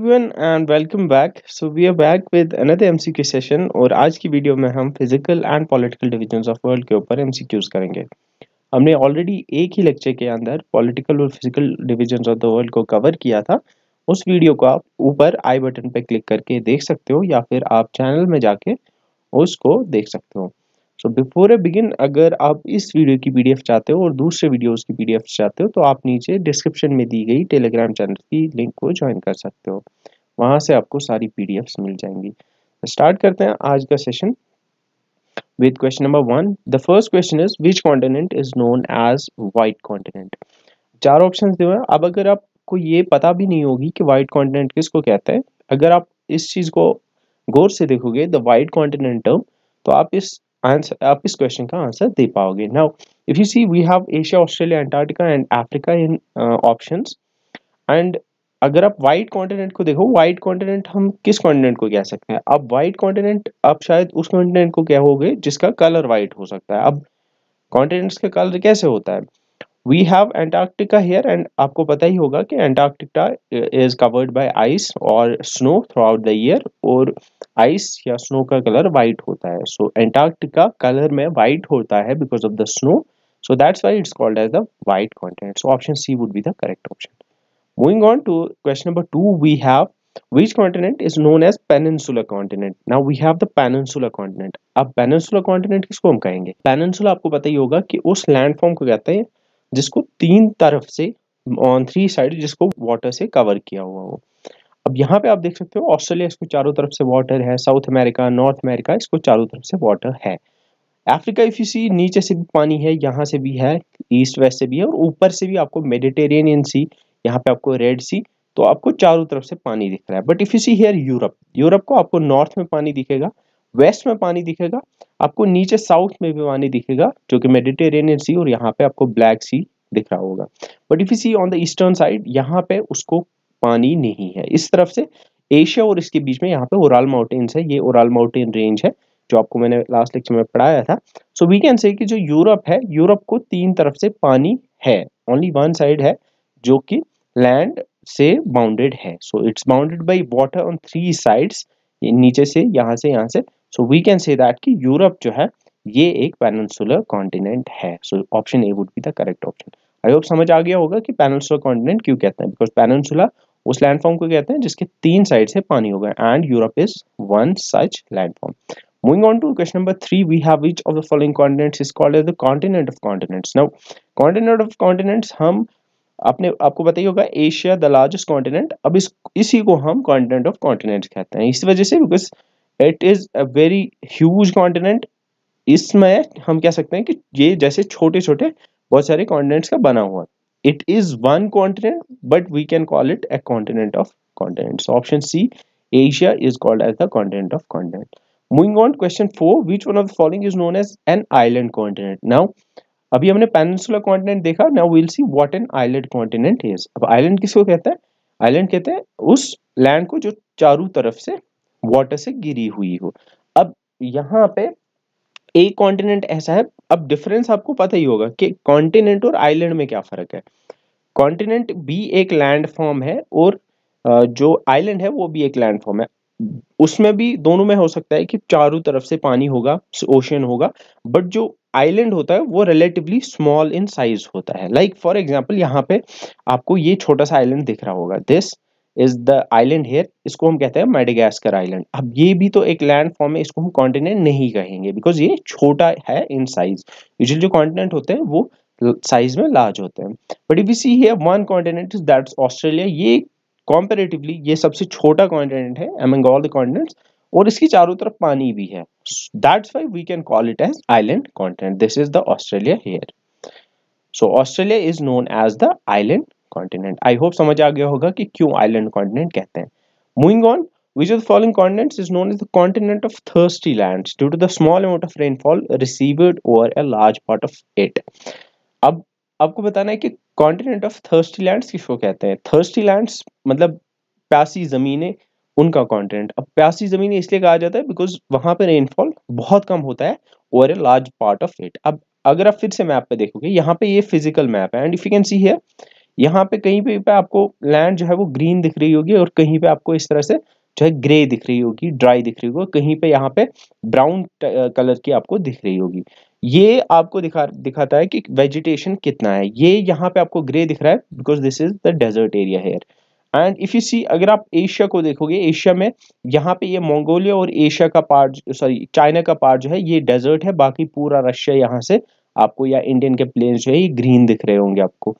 Everyone and welcome back so we are back with another MCQ session और आज की video में हम physical and political divisions of world के ऊपर एमसीक्यूज करेंगे हमने ऑलरेडी एक ही लेक्चर के अंदर पॉलिटिकल और physical divisions of the world को कवर किया था उस वीडियो को आप ऊपर आई बटन पर क्लिक करके देख सकते हो या फिर आप चैनल में जाके उसको देख सकते हो सो बिफोर ए बिगिन अगर आप इस वीडियो की पीडीएफ चाहते हो और दूसरे वीडियोस की पीडीएफ चाहते हो तो आप नीचे डिस्क्रिप्शन में दी गई टेलीग्राम चैनल की लिंक को ज्वाइन कर सकते हो वहाँ से आपको सारी पीडीएफ्स मिल जाएंगी स्टार्ट तो करते हैं आज का session with question number one the first question is which continent is known as white continent चार ऑप्शन दिए हैं अब अगर आपको ये पता भी नहीं होगी कि वाइट कॉन्टिनेंट किसको कहते हैं अगर आप इस चीज़ को गौर से देखोगे द वाइट कॉन्टिनेंट टर्म तो आप इस आंसर आप इस क्वेश्चन का आंसर दे पाओगे now if you see we have Asia Australia Antarctica and Africa in option and अगर आप वाइट कॉन्टिनेंट को देखो वाइट कॉन्टिनेंट हम किस कॉन्टिनेंट को कह सकते हैं अब वाइट कॉन्टिनेंट आप शायद उस कॉन्टिनेंट को कहोगे जिसका कलर वाइट हो सकता है अब कॉन्टिनेंट्स का कलर कैसे होता है we have Antarctica here and आपको पता ही होगा कि Antarctica is covered by ice और snow throughout the year और आइस या स्नो का कलर वाइट होता है सो एंटार्क्टिका कलर में वाइट होता है because of the snow so that's why it's called as the white continent so option c would be the correct option moving on to question number two we have which continent is known as peninsular continent now we have the peninsular continent अब peninsular continent किसको हम कहेंगे peninsula आपको पता ही होगा कि उस landform को कहते हैं जिसको तीन तरफ से ऑन थ्री साइड जिसको वाटर से कवर किया हुआ हो अब यहाँ पे आप देख सकते हो ऑस्ट्रेलिया इसको चारों तरफ से वाटर है साउथ अमेरिका नॉर्थ अमेरिका इसको चारों तरफ से वाटर है अफ्रीका इफ यू सी नीचे से भी पानी है यहाँ से भी है ईस्ट वेस्ट से भी है और ऊपर से भी आपको मेडिटेरेनियन सी यहाँ पे आपको रेड सी तो आपको चारों तरफ से पानी दिख रहा है but if you see here Europe Europe को आपको नॉर्थ में पानी दिखेगा वेस्ट में पानी दिखेगा आपको नीचे साउथ में भी पानी दिखेगा जो कि मेडिटेरेनियन सी और यहाँ पे आपको ब्लैक सी दिख रहा होगा but if you see on the eastern side यहाँ पे उसको पानी नहीं है इस तरफ से एशिया और इसके बीच में यहाँ पे ओराल माउंटेन्स है ये ओराल माउंटेन रेंज है जो आपको मैंने लास्ट लेक्चर में पढ़ाया था सो वी कैन से कि जो यूरोप है यूरोप को तीन तरफ से पानी है ओनली वन साइड है जो कि लैंड से बाउंडेड है so it's bounded by water on three sides नीचे से यहाँ से यहाँ से so we can say that कि यूरोप जो है ये एक पेनसुलर कॉन्टिनेंट है so option A would be the correct option I hope समझ आ गया होगा कि पेनसुलर कॉन्टिनेंट क्यों कहते हैं बिकॉज पेनसुला उस लैंडफॉर्म को कहते हैं जिसके तीन साइड से पानी होगा and Europe is one such landform Moving on to question number three, we have which of the following continents is called as the continent of continents. Now, continent of continents हम आपने आपको बताइए होगा Asia the largest continent. अब इस इसी को हम continent of continents कहते हैं इस वजह से because it is a very huge continent इसमें हम कह सकते हैं कि ये जैसे छोटे छोटे बहुत सारे कॉन्टिनेंट्स का बना हुआ it is one continent but we can call it a continent of continent option C Asia is called as the continent of continent moving on question four which one of the is known as an island continent now अभी हमने peninsular continent देखा now will see what an island continent is अब island किसको कहते हैं island कहते हैं उस लैंड को जो चारों तरफ से वाटर से गिरी हुई हो अब यहाँ पे एक कॉन्टिनेंट ऐसा है अब डिफरेंस आपको पता ही होगा कि कॉन्टिनेंट और आइलैंड में क्या फर्क है कॉन्टिनेंट भी एक लैंड फॉर्म है और जो आइलैंड है वो भी एक लैंड फॉर्म है उसमें भी दोनों में हो सकता है कि चारों तरफ से पानी होगा ओशन होगा बट जो आइलैंड होता है वो रिलेटिवली स्मॉल इन साइज होता है लाइक फॉर एग्जाम्पल यहाँ पे आपको ये छोटा सा आइलैंड दिख रहा होगा this is the island here इसको हम कहते हैं मेडिगास्कर आइलैंड अब ये भी तो एक लैंड फॉर्म है इसको हम कॉन्टिनेंट नहीं कहेंगे बिकॉज ये छोटा है इन साइज यूजली जो कॉन्टिनेंट होते हैं वो साइज में लार्ज होते हैं but if you see here one continent is that Australia ये कॉम्पेरेटिवली ये सबसे छोटा कॉन्टिनेंट है अमंग ऑल द कॉन्टिनेंट्स और इसकी चारों तरफ पानी भी है that's why we can call it as island continent this is the Australia here so Australia is known as the island continent I hope समझ आ गया होगा कि क्यों आइलैंड कॉन्टिनेंट कहते हैं moving on which of the continent is known as as the continent of thirsty lands due to the small amount of rainfall received over a large part of अब आपको बताना है कि कॉन्टिनेंट ऑफ थर्स्टी लैंड किसको कहते हैं thirsty land मतलब प्यासी ज़मीनें उनका कॉन्टिनेंट अब प्यासी ज़मीनें इसलिए कहा जाता है बिकॉज वहां पर रेनफॉल बहुत कम होता है over a large part of it अब अगर आप फिर से मैप पे देखोगे यहाँ पे ये फिजिकल मैप है and if you can see here यहाँ पे कहीं पे, पे आपको लैंड जो है वो ग्रीन दिख रही होगी और कहीं पे आपको इस तरह से जो है ग्रे दिख रही होगी ड्राई दिख रही होगी कहीं पे यहाँ पे ब्राउन कलर की आपको दिख रही होगी ये आपको दिखा दिखाता है कि वेजिटेशन कितना है ये यहाँ पे आपको ग्रे दिख रहा है because this is the desert area here and if you see अगर आप एशिया को देखोगे एशिया में यहाँ पे ये यह मंगोलिया और एशिया का पार्ट सॉरी चाइना का पार्ट जो है ये डेजर्ट है बाकी पूरा रशिया यहाँ से आपको या इंडियन के प्लेन्स जो है ये ग्रीन दिख रहे होंगे आपको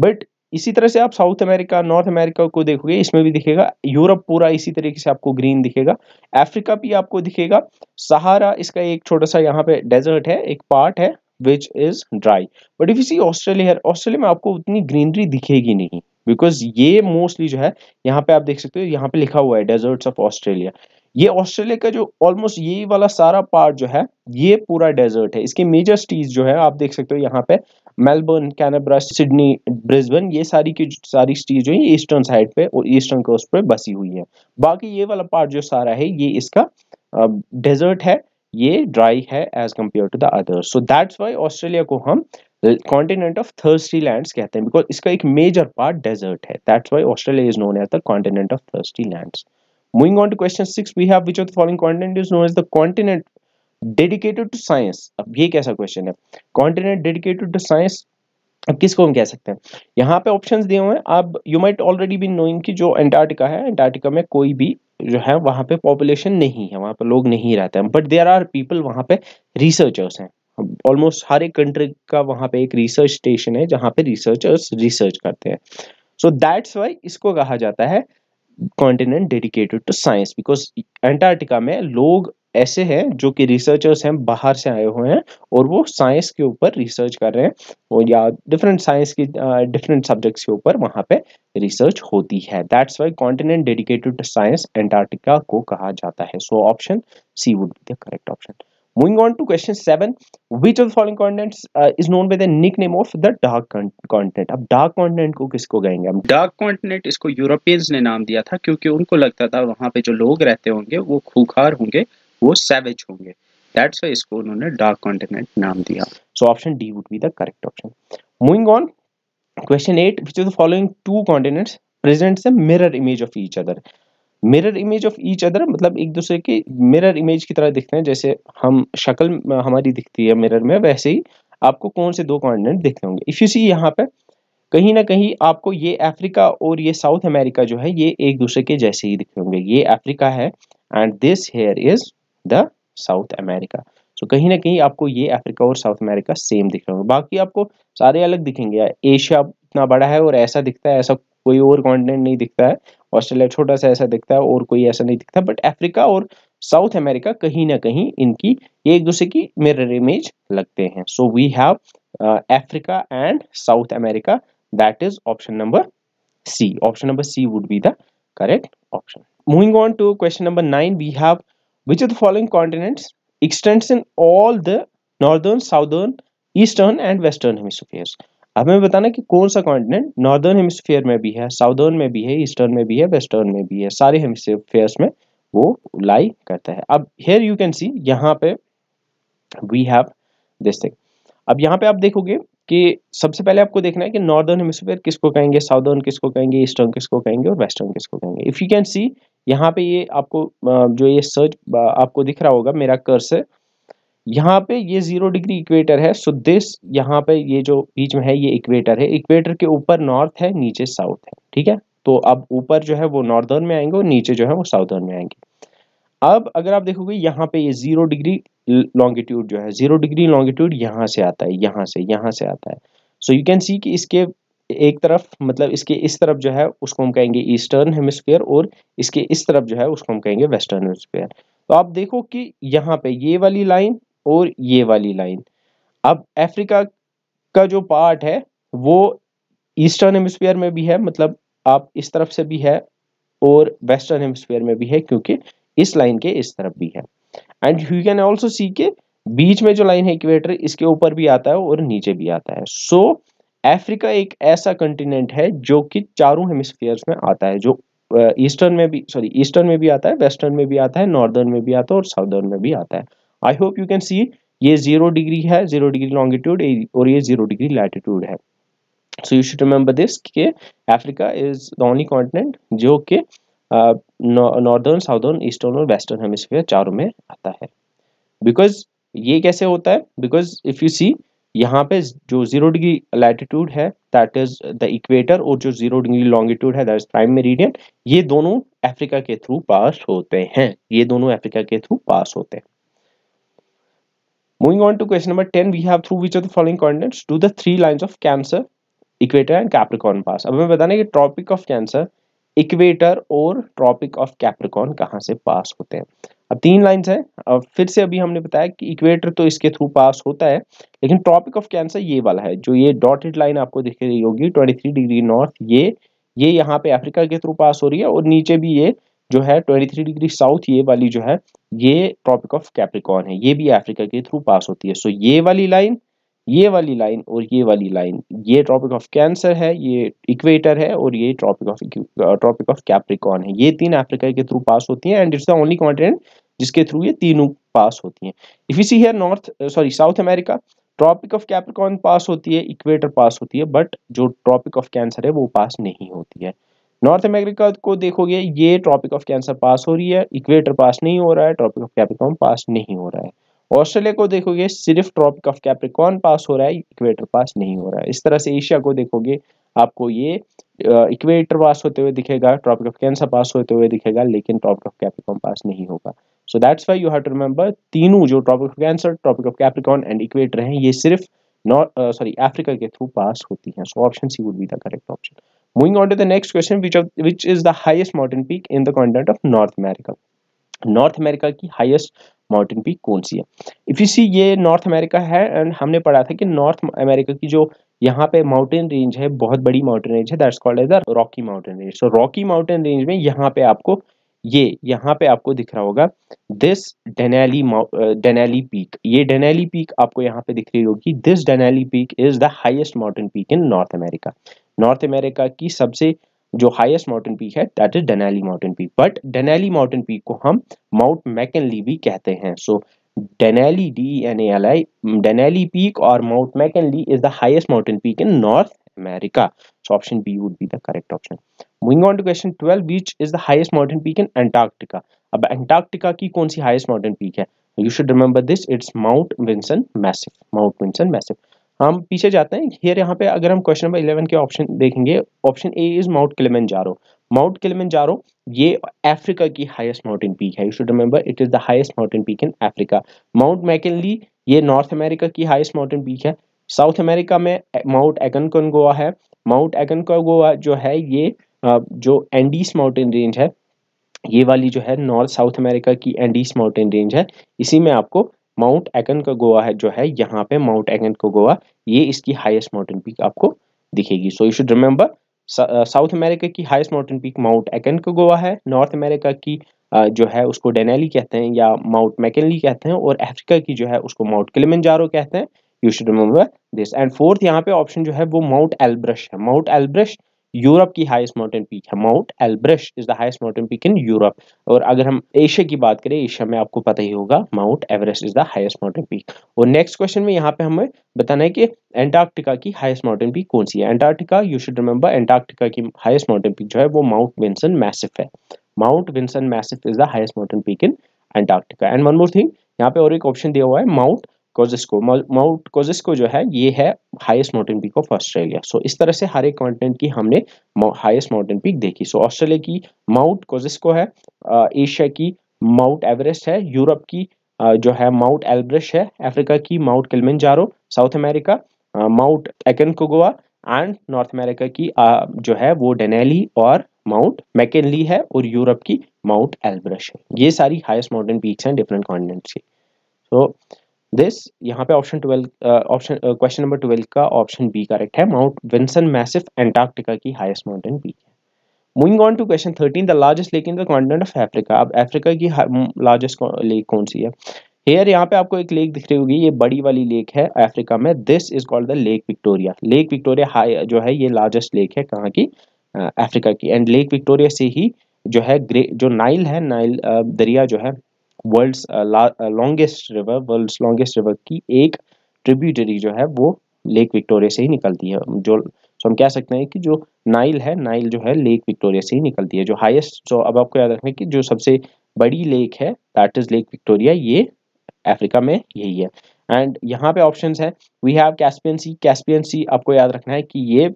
बट इसी तरह से आप साउथ अमेरिका नॉर्थ अमेरिका को देखोगे इसमें भी दिखेगा यूरोप पूरा इसी तरीके से आपको ग्रीन दिखेगा अफ्रीका भी आपको दिखेगा सहारा इसका एक छोटा सा यहाँ पे डेजर्ट है एक पार्ट है which is dry but if इसी ऑस्ट्रेलिया ऑस्ट्रेलिया में आपको उतनी ग्रीनरी दिखेगी नहीं बिकॉज ये मोस्टली जो है यहाँ पे आप देख सकते हो यहाँ पे लिखा हुआ है डेजर्ट ऑफ ऑस्ट्रेलिया ये ऑस्ट्रेलिया का जो ऑलमोस्ट ये वाला सारा पार्ट जो है ये पूरा डेजर्ट है इसके मेजर स्टीज जो है आप देख सकते हो यहाँ पे मेलबर्न कैनब्रा सिडनी ब्रिस्बन ये सारी की सारी सिटीज जो है ईस्टर्न साइड पे और ईस्टर्न कोस्ट पे बसी हुई है बाकी ये वाला पार्ट जो सारा है ये इसका डेजर्ट है ये ड्राई है as compare to the other so that's why Australia को हम कॉन्टिनेंट ऑफ थर्स्टी लैंड कहते हैं बिकॉज इसका एक मेजर पार्ट डेजर्ट है that's why Australia is known as the continent of thirsty land moving on to question six we have which of the following continent is known as the continent dedicated to science अब ये कैसा question है continent dedicated to science अब किसको हम कह सकते हैं यहाँ पे ऑप्शंस दिए हुए हैं अब you might already be knowing कि जो एंटार्क्टिका है एंटार्क्टिका में कोई भी जो है वहाँ पे पॉपुलेशन नहीं है वहाँ पे लोग नहीं रहते हैं बट देर आर पीपल वहाँ पे रिसर्चर्स हैं ऑलमोस्ट हर एक कंट्री का वहाँ पे एक रिसर्च स्टेशन है जहाँ पे रिसर्चर्स रिसर्च करते हैं सो दैट्स वाई इसको कहा जाता है continent dedicated to science because Antarctica में लोग ऐसे हैं जो कि रिसर्चर्स हैं बाहर से आए हुए हैं और वो साइंस के ऊपर रिसर्च कर रहे हैं और या डिफरेंट साइंस की डिफरेंट सब्जेक्ट्स के ऊपर वहाँ पे रिसर्च होती है that's why continent dedicated to science Antarctica को कहा जाता है so option C would be the correct option Moving on to question seven, which of the following continents uh, is known by the nickname of the dark continent? अब dark continent को किसको कहेंगे हम dark continent इसको Europeans ने नाम दिया था क्योंकि उनको लगता था वहां पे जो लोग रहते होंगे वो खूखार होंगे वो सैवेज होंगे दैट्स वाई इसको उन्होंने डार्क कॉन्टिनेंट नाम दिया so option D would be the correct option moving on question eight which of the following two continents presents a mirror image of each other mirror image of each other मतलब एक दूसरे की mirror image की तरह दिखते हैं जैसे हम शक्ल हमारी दिखती है मिरर में वैसे ही आपको कौन से दो कॉन्टिनेंट दिखते होंगे इफ यू सी यहाँ पे कहीं ना कहीं आपको ये अफ्रीका और ये साउथ अमेरिका जो है ये एक दूसरे के जैसे ही दिखते होंगे ये अफ्रीका है and this here is the South America so कहीं ना कहीं आपको ये अफ्रीका और साउथ अमेरिका सेम दिख रहे होंगे बाकी आपको सारे अलग दिखेंगे एशिया इतना बड़ा है और ऐसा दिखता है ऐसा कोई और कॉन्टिनेंट नहीं दिखता है ऑस्ट्रेलिया छोटा सा ऐसा दिखता है और कोई ऐसा नहीं दिखता बट अफ्रीका और साउथ अमेरिका कहीं ना कहीं इनकी ये एक दूसरे की मिरर इमेज लगते हैं so we have Africa and South America that is option number C option number C would be the correct option moving on to question number nine we have which of the following continents extends in all the northern southern eastern and western hemisphere अब हमें बताना कि कौन सा continent northern hemisphere में भी है southern में भी है ईस्टर्न में भी है वेस्टर्न में भी है सारे हेमिसफेयर्स में वो लाई करता है अब हेयर यू कैन सी यहाँ पे वी हैव दिस थिंग अब यहाँ पे आप देखोगे कि सबसे पहले आपको देखना है कि नॉर्दर्न हेमिसफेयर किसको कहेंगे साउदर्न किसको कहेंगे ईस्टर्न किसको कहेंगे और वेस्टर्न किसको कहेंगे इफ यू कैन सी यहाँ पे ये आपको जो ये सर्च आपको दिख रहा होगा मेरा कर्स है यहाँ पे ये जीरो डिग्री इक्वेटर है सो दिस यहाँ पे ये जो बीच में है ये इक्वेटर है इक्वेटर के ऊपर नॉर्थ है नीचे साउथ है ठीक है तो अब ऊपर जो है वो नॉर्दर्न में आएंगे और नीचे जो है वो साउथर्न में आएंगे अब अगर आप देखोगे यहाँ पे ये जीरो डिग्री लॉन्गिट्यूड जो है जीरो डिग्री लॉन्गिट्यूड यहाँ से आता है यहाँ से यहाँ से आता है सो यू कैन सी कि इसके एक तरफ मतलब इसके इस तरफ जो है उसको हम कहेंगे ईस्टर्न हेमिस्फीयर और इसके इस तरफ जो है उसको हम कहेंगे वेस्टर्न हेमिस्फीयर तो आप देखो कि यहाँ पे ये वाली लाइन और ये वाली लाइन अब अफ्रीका का जो पार्ट है वो ईस्टर्न हेमिस्फीयर में भी है मतलब आप इस तरफ से भी है और वेस्टर्न हेमिस्फीयर में भी है क्योंकि इस लाइन के इस तरफ भी है and you can also see के बीच में जो लाइन है इक्वेटर इसके ऊपर भी आता है और नीचे भी आता है सो so, अफ्रीका एक ऐसा कंटिनेंट है जो कि चारों हेमिस्फीयर्स में आता है जो ईस्टर्न में भी सॉरी ईस्टर्न में भी आता है वेस्टर्न में भी आता है नॉर्दर्न में भी आता है और साउदर्न में भी आता है I hope you can see ये जीरो डिग्री है जीरो डिग्री लॉन्गिट्यूड और ये जीरो डिग्री लैटिट्यूड है so you should remember this के Africa is the only continent जो कि नॉर्दर्न साउदर्न ईस्टर्न और वेस्टर्न हेमिस्फीयर चारों में आता है बिकॉज ये कैसे होता है बिकॉज इफ यू सी यहाँ पे जो जीरो डिग्री लैटिट्यूड है दैट इज द इक्वेटर और जो जीरो डिग्री लॉन्गिट्यूड है दैट इज प्राइम मेरिडियन ये दोनों अफ्रीका के थ्रू पास होते हैं ये दोनों अफ्रीका के थ्रू पास होते हैं Moving on to question number 10, we have through which of the following continents do the three lines of Cancer, Equator and Capricorn pass? अब हमें बताने की कि ट्रॉपिक ऑफ कैंसर इक्वेटर और ट्रॉपिक ऑफ कैप्रिकॉन कहाँ से पास होते हैं अब तीन लाइंस है अब फिर से अभी हमने बताया कि इक्वेटर तो इसके थ्रू पास होता है लेकिन ट्रॉपिक ऑफ कैंसर ये वाला है जो ये डॉटेड लाइन आपको दिख रही होगी ट्वेंटी डिग्री नॉर्थ ये ये यहाँ पे अफ्रीका के थ्रू पास हो रही है और नीचे भी ये जो है 23 डिग्री साउथ ये वाली जो है ये ट्रॉपिक ऑफ कैप्रिकॉन है ये भी अफ्रीका के थ्रू पास होती है सो ये वाली लाइन ये वाली लाइन और ये वाली लाइन ये ट्रॉपिक ऑफ कैंसर है ये इक्वेटर है और ये Tropic of Tropic of Capricorn है ये तीन अफ्रीका के थ्रू पास होती है and it's the only continent जिसके थ्रू ये तीनों पास होती हैं इफ इसी है north sorry South America Tropic of Capricorn pass होती है इक्वेटर पास होती है बट जो ट्रॉपिक ऑफ कैंसर है वो पास नहीं होती है नॉर्थ अमेरिका को देखोगे ये ट्रॉपिक ऑफ कैंसर पास हो रही है इक्वेटर पास नहीं हो रहा है ट्रॉपिक ऑफ कैप्रिकॉन पास नहीं हो रहा है ऑस्ट्रेलिया को देखोगे सिर्फ ट्रॉपिक ऑफ कैप्रिकॉन पास हो रहा है इक्वेटर पास नहीं हो रहा है इस तरह से एशिया को देखोगे आपको ये इक्वेटर uh, पास होते हुए दिखेगा ट्रॉपिक ऑफ कैंसर पास होते हुए दिखेगा लेकिन ट्रॉपिक ऑफ कैप्रिकॉन पास नहीं होगा so that's why you have to remember तीनों जो Tropic of Cancer Tropic of Capricorn and equator हैं ये सिर्फ नॉर्थ सॉरी अफ्रीका के थ्रू पास होती हैं so option C would be the correct option moving on to the next question which is the highest mountain peak in the continent of North America North America की highest mountain peak कौन सी है if you सी ये North America है and हमने पढ़ा था कि नॉर्थ अमेरिका की जो यहाँ पे माउंटेन रेंज है बहुत बड़ी माउंटेन रेंज है that's called as the Rocky Mountain range so Rocky Mountain range में यहाँ पे आपको ये यहाँ पे आपको दिख रहा होगा दिस डेनैली डेनैली पीक ये डेनैली पीक आपको यहाँ पे दिख रही होगी this Denali peak is the highest mountain peak in North America North America की सबसे जो हाइएस्ट माउंटेन पीक है that is Denali mountain peak but Denali mountain peak को हम माउंट मैकेनली भी कहते हैं so Denali D N A L I l peak और Mount McKinley is the highest mountain peak in North America. So option B would be the correct option. Moving on to question 12, which is the highest mountain peak in Antarctica? अब Antarctica की कौन सी highest mountain peak है? You should remember this. It's Mount Vinson Massif. Mount Vinson Massif. हम पीछे जाते हैं hair यहाँ पे अगर हम क्वेश्चन नंबर 11 के ऑप्शन देखेंगे option A is Mount Kilimanjaro Mount Kilimanjaro ये अफ्रीका की हाईएस्ट माउंटेन पीक है you should remember it is the highest mountain peak in Africa Mount McKinley ये नॉर्थ अमेरिका की हाईएस्ट माउंटेन पीक है South America में Mount Aconcagua है Mount एगन Goa जो है ये जो एंडीस माउंटेन रेंज है ये वाली जो है नॉर्थ साउथ अमेरिका की एंडीस माउंटेन रेंज है इसी में आपको माउंट एगन गोवा है जो है यहाँ पे माउंट एगन गोवा ये इसकी हाईएस्ट माउंटेन पीक आपको दिखेगी so you should remember South America की highest mountain peak Mount Aconcagua है नॉर्थ अमेरिका की uh, जो है उसको डेनेली कहते हैं या माउंट मैकेली कहते हैं और अफ्रीका की जो है उसको माउंट किलिमिन कहते हैं you should remember this and fourth यहाँ पे ऑप्शन जो है वो माउंट एलब्रश है माउंट एलब्रश यूरोप की हाइस्ट माउंटेन पीक है Mount Elbrus is the highest mountain peak in Europe और अगर हम एशिया की बात करें एशिया में आपको पता ही होगा Mount Everest is the highest mountain peak और नेक्स्ट क्वेश्चन में यहाँ पे हमें बताना है कि एंटार्क्टिका की हाइस्ट माउंटेन पीक कौन सी है Antarctica you should remember Antarctica की हाइस्ट माउंटेन पीक जो है वो माउंट विंसन मैसिफ है Mount Vinson Massif is the highest mountain peak in Antarctica and one more thing यहाँ पे और एक ऑप्शन दिया हुआ है माउंट कोजिस्को माउंट कोजिस्को जो है ये है highest mountain peak of Australia so इस तरह से हर एक कॉन्टिनेंट की हमने हाईएस्ट माउंटेन पीक देखी सो ऑस्ट्रेलिया की माउंट कोजिस्को है एशिया की माउंट एवरेस्ट है यूरोप की जो है माउंट एल्ब्रश है अफ्रीका की Mount Kilimanjaro South America Mount Aconcagua and North America की जो है वो डेनेली और माउंट मैकेनली है और यूरोप की माउंट एल्ब्रश है ये सारी हाईएस्ट माउंटेन पीक्स हैं डिफरेंट कॉन्टिनेंट्स की सो दिस यहाँ पे option twelve option question number twelve का ऑप्शन बी करेक्ट है माउंट विंसन मैसिफ एंटार्क्टिका की हाईएस्ट माउंटेन बी है moving on to question thirteen the largest lake in the continent of Africa अब Africa की largest lake कौन सी है hair यहाँ पे आपको एक लेक दिख रही होगी ये बड़ी वाली लेक है अफ्रीका में this is called the Lake Victoria Lake Victoria हाई जो है ये लार्जेस्ट लेक है कहाँ की अफ्रीका uh, की एंड लेक विक्टोरिया से ही जो है ग्रे जो नाइल है नाइल uh, दरिया जो है world longest river world longest river की एक ट्रिब्यूटरी जो है वो लेक विक्टोरिया से ही निकलती है जो सो हम कह सकते हैं कि जो नाइल है नाइल जो है लेक विक्टोरिया से ही निकलती है जो हाईएस्ट जो अब आपको याद रखना है कि जो सबसे बड़ी लेक है दैट इज लेक विक्टोरिया ये अफ्रीका में यही है एंड यहाँ पे ऑप्शंस है we have Caspian Sea Caspian Sea आपको याद रखना है कि ये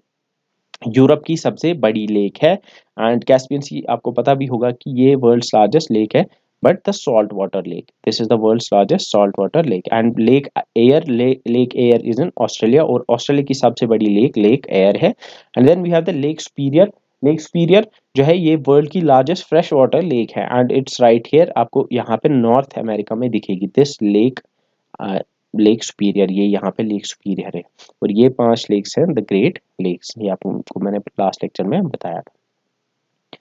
यूरोप की सबसे बड़ी लेक है एंड कैस्पियन सी आपको पता भी होगा कि ये वर्ल्ड लार्जेस्ट लेक है but the saltwater lake this is the world's largest saltwater lake and lake air lake, lake air is in australia or australia ki sabse badi lake lake air hai. and then we have the lake superior Lake Superior जो है ये world की largest fresh lake hai. And it's right here, aapko yahan pe North America mein dikhegi. This lake, uh, Lake Superior ये यहाँ पे lake superior है और ये पांच लेक्स हैं द ग्रेट लेक्स ये आपको मैंने लास्ट लेक्चर में बताया था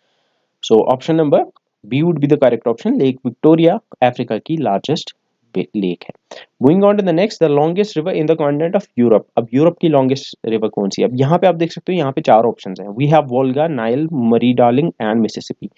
so option number B would be the correct option Lake Victoria Africa की लार्जेस्ट लेक है moving on to the next the longest river in the continent of Europe अब Europe की लॉन्गेस्ट रिवर कौन सी अब यहाँ पे आप देख सकते हो यहाँ पे चार ऑप्शन है we have Volga Nile Murray Darling and Mississippi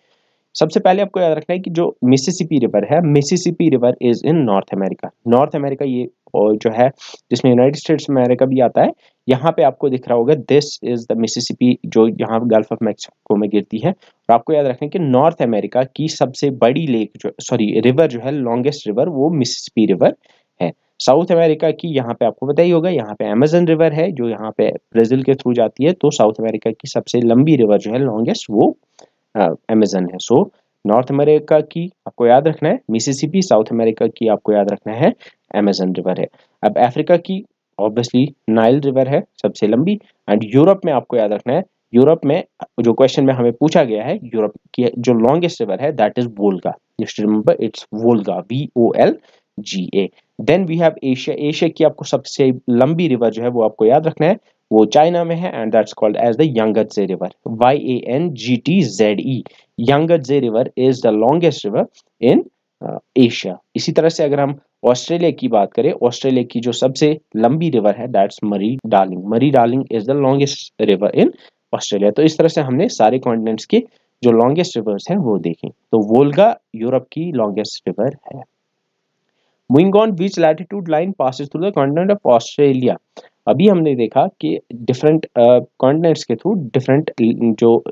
सबसे पहले आपको याद रखना है कि जो मिसिसिपी रिवर है Mississippi river is in North America North America ये और जो है जिसमें यूनाइटेड स्टेट्स अमेरिका भी आता है यहाँ पे आपको दिख रहा होगा दिस इज द मिसिसिपी जो यहाँ गल्फ ऑफ मैक्सिको में गिरती है और आपको याद रखें कि नॉर्थ अमेरिका की सबसे बड़ी लेक जो सॉरी रिवर जो है लॉन्गेस्ट रिवर वो मिसिसिपी रिवर है साउथ अमेरिका की यहाँ पे आपको पता ही होगा यहाँ पे अमेजन रिवर है जो यहाँ पे ब्राज़ील के थ्रू जाती है तो साउथ अमेरिका की सबसे लंबी रिवर जो है लॉन्गेस्ट वो अमेजन है सो so, नॉर्थ अमेरिका की आपको याद रखना है मिसिसिपी साउथ अमेरिका की आपको याद रखना है अमेजन रिवर है अब अफ्रीका की ऑब्वियसली नाइल रिवर है सबसे लंबी एंड यूरोप में आपको याद रखना है यूरोप में जो क्वेश्चन में हमें पूछा गया है यूरोप की जो लॉन्गेस्ट रिवर है that is Volga just remember it's Volga V O L G A then we have Asia Asia की आपको सबसे लंबी रिवर जो है वो आपको याद रखना है वो चाइना में है and that's called as the J river Y A N G T Z E J river is the longest river in Asia इसी तरह से अगर हम ऑस्ट्रेलिया की बात करें ऑस्ट्रेलिया की जो सबसे लंबी रिवर है that's Murray Darling Murray Darling is the longest river in Australia तो इस तरह से हमने सारे कॉन्टिनेंट्स के जो लॉन्गेस्ट रिवर्स हैं वो देखें तो वोल्गा यूरोप की लॉन्गेस्ट रिवर है moving on which latitude line passes through the continent of Australia अभी हमने देखा कि डिफरेंट कॉन्टिनेंट्स uh, के थ्रू डिफरेंट uh, जो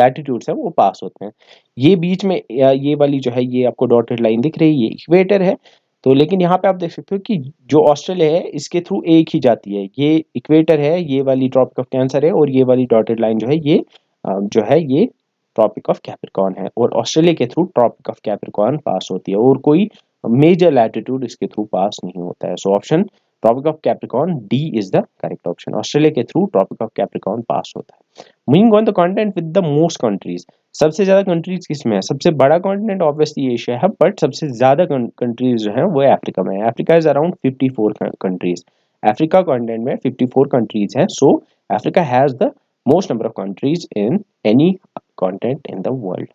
लैटिट्यूड्स um, हैं वो पास होते हैं ये बीच में ये वाली जो है ये आपको डॉटेड लाइन दिख रही है ये इक्वेटर है तो लेकिन यहाँ पे आप देख सकते हो कि जो ऑस्ट्रेलिया है इसके थ्रू एक ही जाती है ये इक्वेटर है ये वाली ट्रॉपिक ऑफ कैंसर है और ये वाली डॉटेड लाइन जो है ये uh, जो है ये ट्रॉपिक ऑफ कैप्रिकॉन है और ऑस्ट्रेलिया के through Tropic of Capricorn pass होती है और कोई मेजर लैटिट्यूड इसके थ्रू पास नहीं होता है so option Tropic of Capricorn D is the correct option Australia के through Tropic of Capricorn pass होता है moving on the continent with the most countries सबसे ज्यादा कंट्रीज किस में है सबसे बड़ा कॉन्टिनेंट ऑब्वियसली एशिया है बट सबसे ज्यादा कंट्रीज जो है वो अफ्रीका में है Africa is around 54 countries Africa continent में 54 कंट्रीज है so Africa has the most number of countries in any continent in the world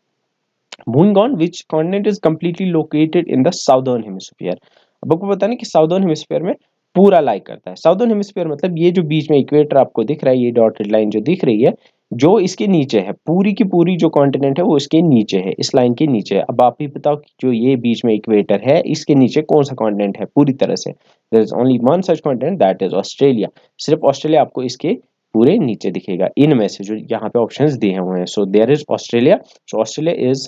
moving on which continent is completely located in the southern hemisphere अब आपको पता नहीं कि southern hemisphere में पूरा लाई करता है साउदर्न हेमिस्फीयर मतलब ये जो बीच में इक्वेटर आपको दिख रहा है ये डॉटेड लाइन जो दिख रही है जो इसके नीचे है पूरी की पूरी जो कॉन्टिनेंट है वो इसके नीचे है इस लाइन के नीचे है अब आप ही बताओ कि जो ये बीच में इक्वेटर है इसके नीचे कौन सा कॉन्टिनेंट है पूरी तरह से there is only one such continent that is Australia सिर्फ ऑस्ट्रेलिया आपको इसके पूरे नीचे दिखेगा इनमें से जो यहाँ पे ऑप्शन दिए हुए हैं so there is Australia so Australia is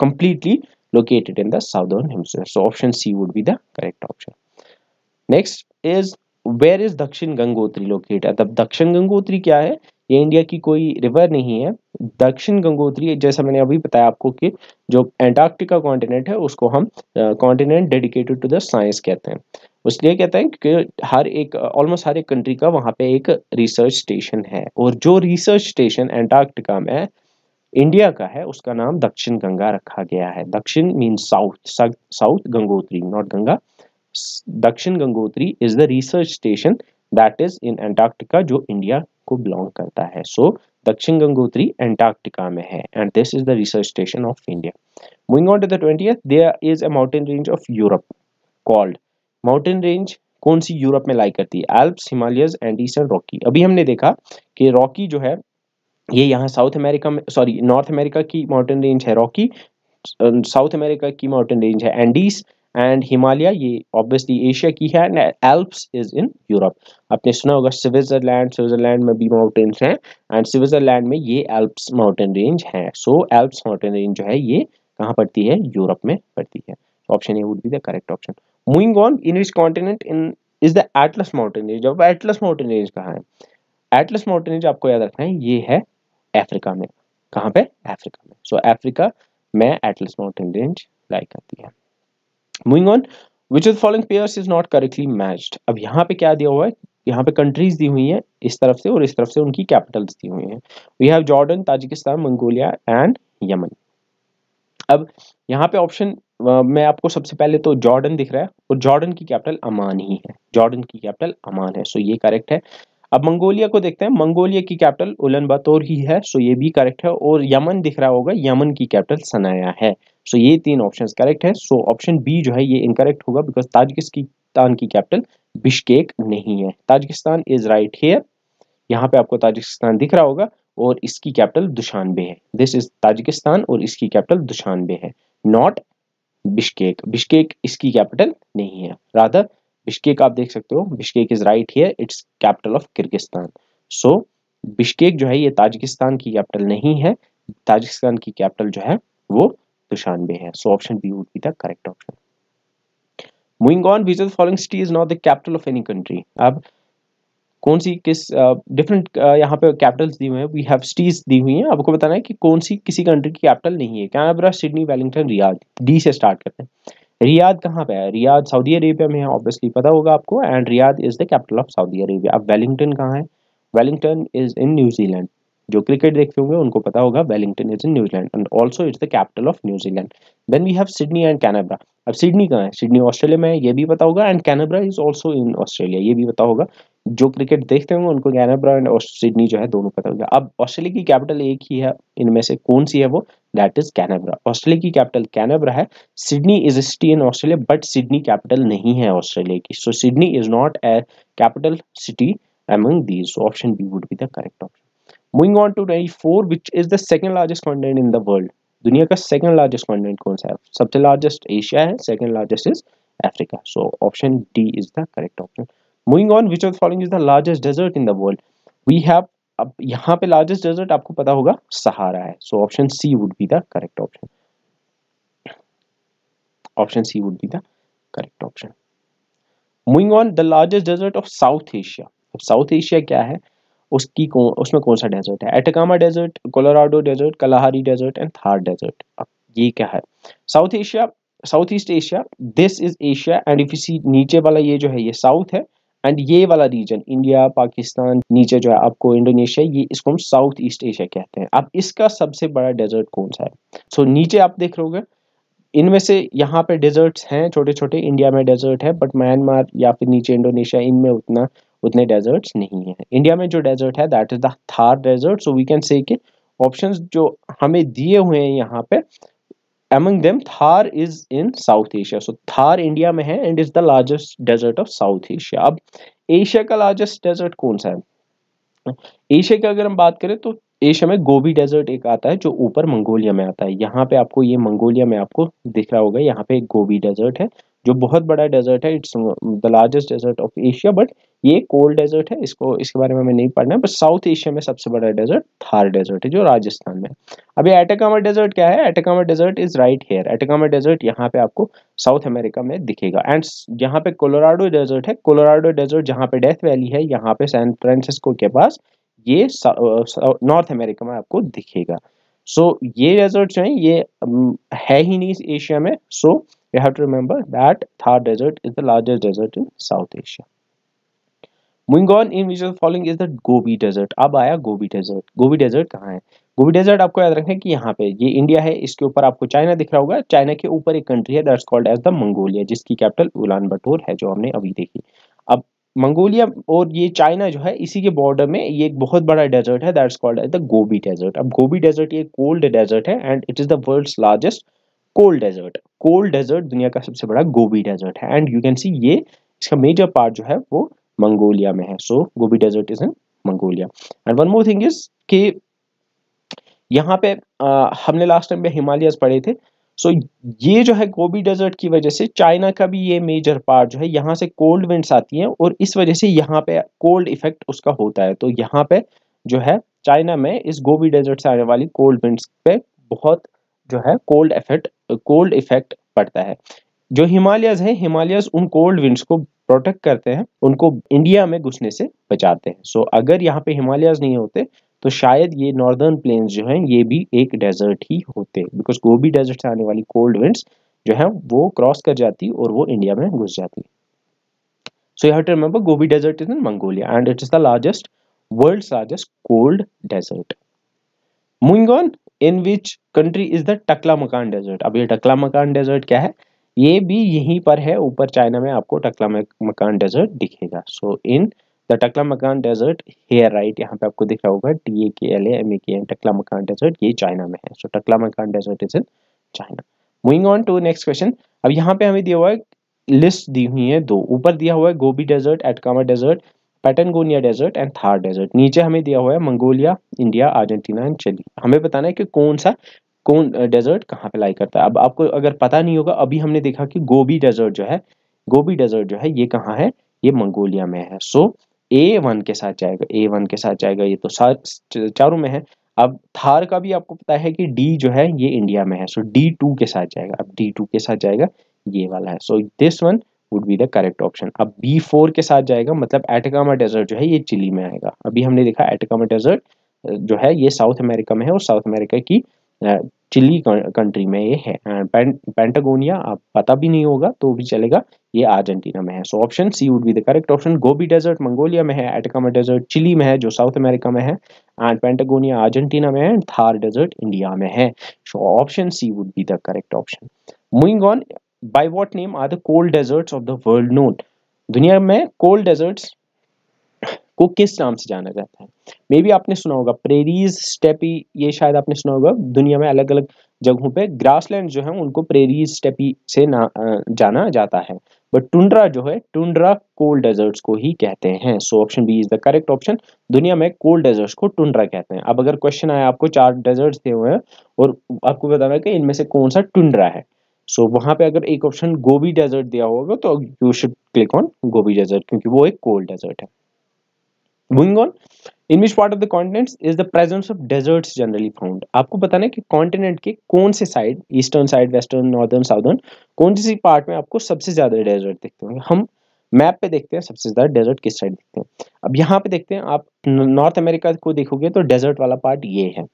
completely located in the southern hemisphere so option C would be the correct option next is where is Dakshin Gangotri located अब दक्षिण गंगोत्री क्या है ये इंडिया की कोई रिवर नहीं है दक्षिण गंगोत्री जैसा मैंने अभी बताया आपको कि जो एंटार्क्टिका कॉन्टिनेंट है उसको हम continent dedicated to the science कहते हैं उसलिए कहते हैं क्योंकि हर एक ऑलमोस्ट हर एक कंट्री का वहां पे एक रिसर्च स्टेशन है और जो रिसर्च स्टेशन एंटार्क्टिका में इंडिया का है उसका नाम दक्षिण गंगा रखा गया है दक्षिण mean south south Gangotri north Ganga Dakshin Gangotri is the research station that is in Antarctica जो इंडिया को बिलोंग करता है सो दक्षिण गंगोत्री एंटार्क्टिका में है and this is the research station of India moving on to the twenty there is a mountain range of Europe called mountain range कौन सी Europe में lie करती है Alps Himalayas and eastern Rocky अभी हमने देखा कि रॉकी जो है ये यहाँ साउथ अमेरिका में सॉरी नॉर्थ अमेरिका की माउंटेन रेंज है रॉकी साउथ अमेरिका की माउंटेन रेंज है एंडीज एंड हिमालय ये ऑब्वियसली एशिया की है and Alps is in Europe आपने सुना होगा स्विट्जरलैंड स्विट्जरलैंड में भी माउंटेन्स हैं एंड स्विट्जरलैंड में ये एल्प्स माउंटेन रेंज है सो एल्प्स माउंटेन रेंज जो है ये कहाँ पड़ती है यूरोप में पड़ती है option A would be the correct option moving on in which continent in is the Atlas mountain range अब एटलस माउंटेन रेंज कहाँ है एटलस माउंटेन रेंज आपको याद रखना है ये है अफ्रीका में कहाँ पे अफ्रीका में सो so, अफ्रीका में एटलस माउंटेन रेंज लाई करती है moving on which is following pairs is not correctly matched अब यहाँ पे क्या दिया हुआ है यहाँ पे कंट्रीज दी हुई हैं इस तरफ से और इस तरफ से उनकी कैपिटल्स दी हुई हैं we have Jordan Tajikistan Mongolia and Yemen अब यहाँ पे ऑप्शन मैं आपको सबसे पहले तो जॉर्डन दिख रहा है और जॉर्डन की कैपिटल अमान ही है जॉर्डन की कैपिटल अमान है सो ये करेक्ट है अब मंगोलिया को देखते हैं मंगोलिया की कैपिटल उलन ही है सो ये भी करेक्ट है और यमन दिख रहा होगा यमन की कैपिटल सनाया है सो ये तीन ऑप्शन करेक्ट है सो ऑप्शन बी जो है ये इनकरेक्ट होगा बिकॉज ताजिकिस्तान की कैपिटल बिशकेक नहीं है ताजिकिस्तान इज राइट हेयर यहाँ पे आपको ताजिकिस्तान दिख रहा होगा और इसकी कैपिटल दुशानबे है दिस इज ताजिकिस्तान और इसकी कैपिटल दुशानबे है नॉट बिशकेक बिशकेक इसकी कैपिटल नहीं है राधा बिशकेक आप देख सकते हो Bishkek is right here it's capital of Kyrgyzstan so Bishkek जो है ये ताजिकिस्तान की कैपिटल नहीं है ताजिकिस्तान की कैपिटल जो है वो Dushanbe hai. So option B would be the correct option. Moving on, which of the following city is not the capital of any country? अब कौन सी किस डिफरेंट uh, uh, यहाँ पे कैपिटल्स दी हुए हैं वी हैव सिटीज दी हुई हैं आपको बताना है कि कौन सी किसी कंट्री की कैपिटल नहीं है Canberra Sydney Wellington Riyadh D से स्टार्ट करते हैं रियाद कहाँ पे है रियाद सऊदी अरेबिया में है ऑब्वियसली पता होगा आपको and Riyadh is the capital of Saudi Arabia अब वेलिंगटन कहाँ है वेलिंगटन इज इन न्यूजीलैंड जो क्रिकेट देखते होंगे उनको पता होगा Wellington is in New Zealand and also is the capital of New Zealand then we have Sydney and Canberra अब सिडनी कहाँ है सिडनी ऑस्ट्रेलिया में ये भी पता होगा and Canberra is also in Australia ये भी पता होगा जो क्रिकेट देखते होंगे उनको कैनबरा एंड सिडनी जो है दोनों पता होगा अब ऑस्ट्रेलिया की कैपिटल एक ही है इनमें से कौन सी है वो दैट इज कैनबरा ऑस्ट्रेलिया की कैपिटल कैनबरा है Sydney is a city in Australia but Sydney capital नहीं है ऑस्ट्रेलिया की so Sydney is not a capital city among these option B would be the correct option moving on to twenty four which is the second largest continent in the world दुनिया का second largest continent कौन सा है सबसे largest Asia है second largest is Africa so option D is the correct option moving on which of following is the largest desert in the world we have अब यहाँ पे लार्जेस्ट डेजर्ट आपको पता होगा सहारा है so option C would be the correct option option C would be the correct option moving on the largest desert of South Asia South Asia क्या है उसकी कौन उसमें कौन सा डेजर्ट है Atacama desert Colorado desert Kalahari desert and Thar desert अब ये क्या है South Asia South East Asia this is Asia and if see नीचे वाला ये जो है ये साउथ है एंड ये वाला रीजन इंडिया पाकिस्तान नीचे जो है आपको इंडोनेशिया ये इसको हम साउथ ईस्ट एशिया कहते हैं अब इसका सबसे बड़ा डेजर्ट कौन सा है सो so, नीचे आप देख हो इनमें से यहाँ पे डेजर्ट्स हैं छोटे छोटे इंडिया में डेजर्ट है बट म्यांमार या फिर नीचे इंडोनेशिया इनमें उतना उतने डेजर्ट्स नहीं है इंडिया में जो डेजर्ट है that is the Thar desert so we can say कि ऑप्शंस जो हमें दिए हुए हैं यहाँ पे among them thar is in south asia so thar india में है and is the largest desert of south asia अब asia का largest desert कौन सा है asia की अगर हम बात करें तो एशिया में गोबी डेजर्ट एक आता है जो ऊपर मंगोलिया में आता है यहाँ पे आपको ये मंगोलिया में आपको दिख रहा होगा यहाँ पे एक गोबी डेजर्ट है जो बहुत बड़ा डेजर्ट है it's the largest desert of Asia but ये कोल्ड डेजर्ट है इसको इसके बारे में हमें नहीं पढ़ना है बट साउथ एशिया में सबसे बड़ा डेजर्ट थार डेजर्ट है जो राजस्थान में अभी एटेकामा डेजर्ट क्या है Atacama desert is right here Atacama desert यहाँ पे आपको साउथ अमेरिका में दिखेगा एंड यहाँ पे कोलोराडो डेजर्ट है कोलोराडो डेजर्ट जहाँ पे डेथ वैली है यहाँ पे सैन फ्रांसिस्को के पास ये नॉर्थ अमेरिका में आपको दिखेगा सो so, ये डेजर्ट जो है ये है ही नहीं एशिया में so so, we have to remember that Thar Desert is the largest desert in South Asia. Moving on, in which of the following is the Gobi Desert. ab aaya Gobi Desert. Gobi Desert कहाँ hai gobi desert आपको yaad rakhna है कि यहाँ पे ये India है इसके ऊपर आपको चाइना दिख रहा होगा चाइना के ऊपर एक कंट्री है that's called as the Mongolia जिसकी कैपिटल उलान बटोर है जो हमने अभी देखी अब मंगोलिया और ये चाइना जो है इसी के बॉर्डर में ये एक बहुत बड़ा डेजर्ट है that's called the Gobi desert अब गोबी डेजर्ट ये कोल्ड डेजर्ट है and it is the world's largest cold desert cold desert दुनिया का सबसे बड़ा गोभी डेजर्ट है एंड यू कैन सी ये इसका मेजर पार्ट जो है वो मंगोलिया में है so Gobi desert is in Mongolia and one more thing is कि यहाँ पे आ, हमने लास्ट टाइम पे हिमालयस पढ़े थे सो so, ये जो है गोभी डेजर्ट की वजह से चाइना का भी ये मेजर पार्ट जो है यहाँ से कोल्ड विंड्स आती हैं और इस वजह से यहाँ पे कोल्ड इफेक्ट उसका होता है तो यहाँ पे जो है चाइना में इस गोभी डेजर्ट से आने वाली कोल्ड विंड्स पे बहुत जो है कोल्ड इफेक्ट कोल्ड इफेक्ट पड़ता है जो हिमालयस है हिमालयस उन कोल्ड विंड्स को प्रोटेक्ट करते हैं उनको इंडिया में घुसने से बचाते हैं सो so, अगर यहाँ पे हिमालयस नहीं होते तो शायद ये नॉर्दर्न प्लेन्स जो हैं ये भी एक डेजर्ट ही होते बिकॉज गोभी डेजर्ट से आने वाली कोल्ड विंड्स जो है वो क्रॉस कर जाती और वो इंडिया में घुस जाती so you have to remember desert is in Mongolia and it is the largest world largest cold desert moving on in which country is the Taklamakan desert अब ये टकला मकान डेजर्ट क्या है ये भी यहीं पर है ऊपर चाइना में आपको टकला मकान डेजर्ट दिखेगा सो in the Taklamakan desert hair right यहाँ पे आपको दिख रहा होगा टी ए के एल एम ए के एन टकला मकान डेजर्ट ये चाइना में है so Taklamakan desert is in China moving on to next question अब यहाँ पे हमें दिया हुआ है लिस्ट दी हुई है दो ऊपर दिया हुआ है Gobi desert Atacama desert Patagonia desert and Thar desert नीचे हमें दिया हुआ है Mongolia India Argentina and Chile हमें बताना है कि कौन सा कौन डेजर्ट कहाँ पे लाई करता है अब आपको अगर पता नहीं होगा अभी हमने देखा कि गोबी डेजर्ट जो है गोबी डेजर्ट जो है ये कहाँ है ये मंगोलिया में है सो ए वन के साथ जाएगा ए वन के साथ जाएगा ये तो चारों में है अब थार का भी आपको पता है कि डी जो है ये इंडिया में है सो डी टू के साथ जाएगा अब डी टू के साथ जाएगा ये वाला है so this one would be the correct option अब बी फोर के साथ जाएगा मतलब एटकामा डेजर्ट जो है ये चिली में आएगा अभी हमने देखा एटकामा डेजर्ट जो है ये साउथ अमेरिका में है और साउथ अमेरिका की चिली कंट्री में ये है पें, पेंटागोनिया आप पता भी नहीं होगा तो भी चलेगा ये अर्जेंटीना में है so option C would be the correct option Gobi desert Mongolia में है एटकामा डेजर्ट चिली में है जो साउथ अमेरिका में है एंड पेंटागोनिया अर्जेंटीना में है थार डेजर्ट इंडिया में है so option C would be the correct option moving on by what name are the cold deserts of the world known दुनिया में कोल्ड डेजर्ट्स को किस नाम से जाना जाता है मे बी आपने सुना होगा प्रेरीज स्टेपी ये शायद आपने सुना होगा दुनिया में अलग अलग जगहों पे ग्रासलैंड जो है उनको प्रेरीज स्टेपी से ना जाना जाता है बट टुंड्रा जो है टुंड्रा कोल्ड डेजर्ट्स को ही कहते हैं so option B is the correct option दुनिया में कोल्ड डेजर्ट्स को टुंड्रा कहते हैं अब अगर क्वेश्चन आया आपको चार डेजर्ट्स दिए हुए हैं और आपको बताना है कि इनमें से कौन सा टुंड्रा है सो so, वहां पे अगर एक ऑप्शन गोभी डेजर्ट दिया होगा तो you should click on Gobi desert क्योंकि वो एक कोल्ड डेजर्ट है moving on in which part of the continents is the presence of deserts generally found आपको बताना है कि कॉन्टिनेंट के कौन से side eastern side western northern southern कौन से पार्ट में आपको सबसे ज्यादा डेजर्ट देखते होंगे हम मैप पे देखते हैं सबसे ज्यादा डेजर्ट किस साइड देखते हैं अब यहाँ पे देखते हैं आप नॉर्थ अमेरिका को देखोगे तो डेजर्ट वाला पार्ट ये है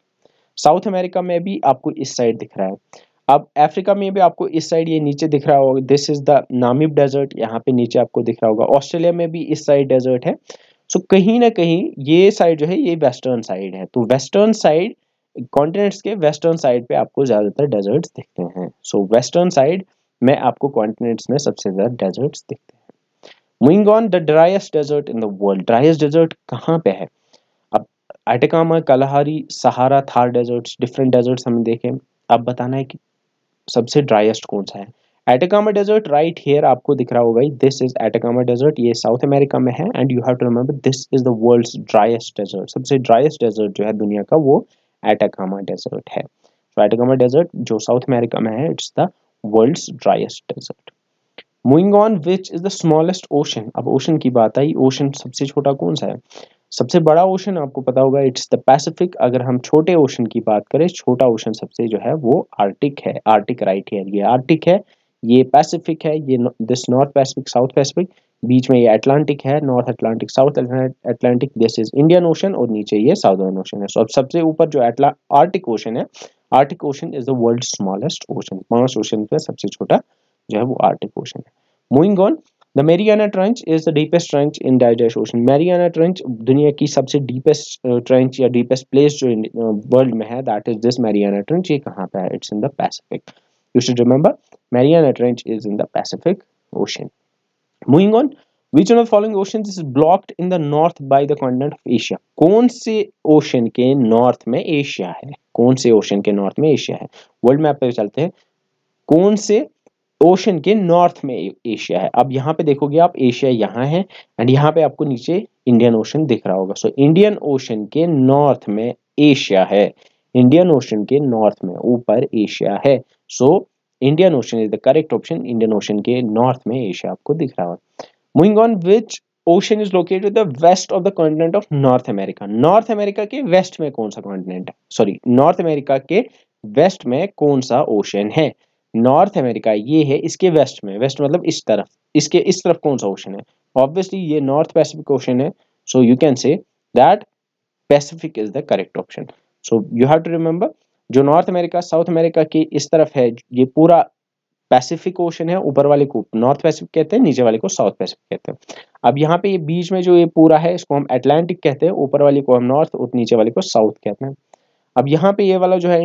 साउथ अमेरिका में भी आपको इस साइड दिख रहा है अब अफ्रीका में भी आपको इस साइड ये नीचे दिख रहा होगा this is the Namib desert यहाँ पे नीचे आपको दिख रहा होगा ऑस्ट्रेलिया में भी इस साइड डेजर्ट है सो so, कहीं ना कहीं ये साइड जो है ये वेस्टर्न साइड है तो वेस्टर्न साइड कॉन्टिनेंट्स के वेस्टर्न साइड पे आपको ज़्यादातर डेजर्ट्स दिखते हैं सो वेस्टर्न साइड में आपको कॉन्टिनेंट्स में सबसे ज़्यादा डेजर्ट्स दिखते हैं moving on the driest desert in the world driest desert कहाँ पे है अब Atacama Kalahari Sahara Thar deserts different deserts हमें देखें अब बताना है कि सबसे ड्राइस्ट कौन सा है एटेकामा डेजर्ट राइट हेयर आपको दिख रहा होगा दिस इज एटेकामा डेजर्ट ये साउथ अमेरिका में है and you have to remember this is the world driest desert सबसे ड्राइस्ट डेजर्ट जो है दुनिया का वो एटेकामा डेजर्ट है सो एटाकामा डेजर्ट जो साउथ अमेरिका में है it's the world driest desert moving on which is the smallest ocean अब ओशन की बात आई ओशन सबसे छोटा कौन सा है सबसे बड़ा ओशन आपको पता होगा इट्स द पैसिफिक अगर हम छोटे ओशन की बात करें छोटा ओशन सबसे जो है वो आर्टिक है आर्टिक राइट है ये आर्टिक है ये पैसिफिक है ये this North Pacific South Pacific बीच में ये अटलांटिक है North Atlantic South Atlantic this is Indian Ocean और नीचे ये साउदर्न ओशन है सो अब सबसे ऊपर जो एटला आर्टिक ओशन है Arctic ocean is the world smallest ocean पांच ओशन में सबसे छोटा जो है वो आर्टिक ओशन है moving on the Mariana trench is the deepest trench in डाइडेश ओशन मेरियाना ट्रेंच दुनिया की सबसे डीपेस्ट ट्रेंच uh, या डीपेस्ट प्लेस जो वर्ल्ड uh, में है that is this Mariana trench ये कहाँ पे है it's in the Pacific you should remember Mariana trench is in the Pacific ocean moving on which on following ocean is blocked in the north by the continent of Asia कौन से ocean के north में Asia है कौन से ocean के north में Asia है वर्ल्ड मैप पे चलते हैं कौन से ओशन के नॉर्थ में एशिया है अब यहाँ पे देखोगे आप एशिया यहाँ है एंड यहाँ पे आपको नीचे इंडियन ओशन दिख रहा होगा सो इंडियन ओशन के नॉर्थ में एशिया है इंडियन ओशन के नॉर्थ में ऊपर एशिया है so Indian ocean is the correct option Indian ocean के नॉर्थ में एशिया आपको दिख रहा होगा moving on which ocean is located the west of the continent of North America North America के वेस्ट में कौन सा कॉन्टिनेंट है सॉरी नॉर्थ अमेरिका के वेस्ट में कौन सा ओशन है नॉर्थ अमेरिका ये है इसके वेस्ट में वेस्ट मतलब इस तरफ इसके इस तरफ कौन सा ओशन है ऑब्वियसली ये नॉर्थ पैसिफिक ओशन है so you can say that Pacific is the correct option so you have to remember जो नॉर्थ अमेरिका साउथ अमेरिका की इस तरफ है ये पूरा पैसिफिक ओशन है ऊपर वाले को नॉर्थ पैसिफिक कहते हैं नीचे वाले को साउथ पैसिफिक कहते हैं अब यहाँ पे ये बीच में जो ये पूरा है इसको हम अटलांटिक कहते हैं ऊपर वाले को हम नॉर्थ और नीचे वाले को साउथ कहते हैं अब यहाँ पे ये वाला जो है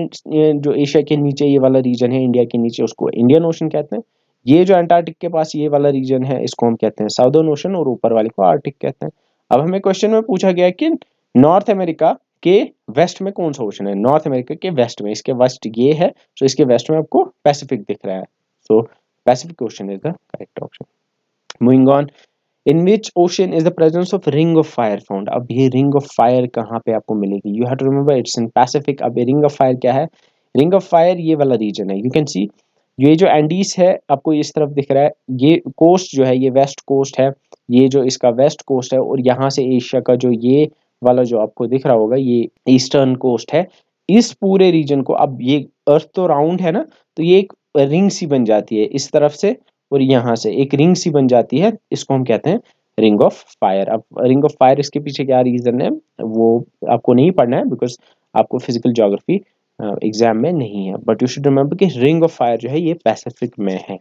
जो एशिया के नीचे ये वाला रीजन है इंडिया के नीचे उसको इंडियन ओशन कहते हैं ये जो एंटार्क्टिक के पास ये वाला रीजन है इसको हम कहते हैं साउदर्न ओशन और ऊपर वाले को आर्टिक कहते हैं अब हमें क्वेश्चन में पूछा गया कि नॉर्थ अमेरिका के वेस्ट में कौन सा ओशन है नॉर्थ अमेरिका के वेस्ट में इसके वेस्ट ये है तो इसके वेस्ट में आपको पैसिफिक दिख रहा है so Pacific ocean is the correct option moving on in which ocean is the presence of ring of fire found अब ये रिंग ऑफ फायर कहाँ पे आपको मिलेगी you have to remember it's in Pacific अब रिंग ऑफ फायर क्या है ring of fire ये वाला रीजन है यू कैन सी ये जो एंडीज है आपको इस तरफ दिख रहा है ये कोस्ट जो है ये वेस्ट कोस्ट है ये जो इसका वेस्ट कोस्ट है और यहाँ से एशिया का जो ये वाला जो आपको दिख रहा होगा ये ईस्टर्न कोस्ट है इस पूरे रीजन को अब ये अर्थ तो राउंड है ना तो ये एक रिंग सी बन जाती है इस तरफ से और यहाँ से एक रिंग सी बन जाती है इसको हम कहते हैं रिंग ऑफ फायर अब रिंग ऑफ फायर इसके पीछे क्या रीज़न है वो आपको नहीं पढ़ना है बिकॉज आपको फिजिकल जोग्राफी एग्जाम में नहीं है बट यू शुड रिमेम्बर कि रिंग ऑफ फायर जो है ये पैसिफिक में है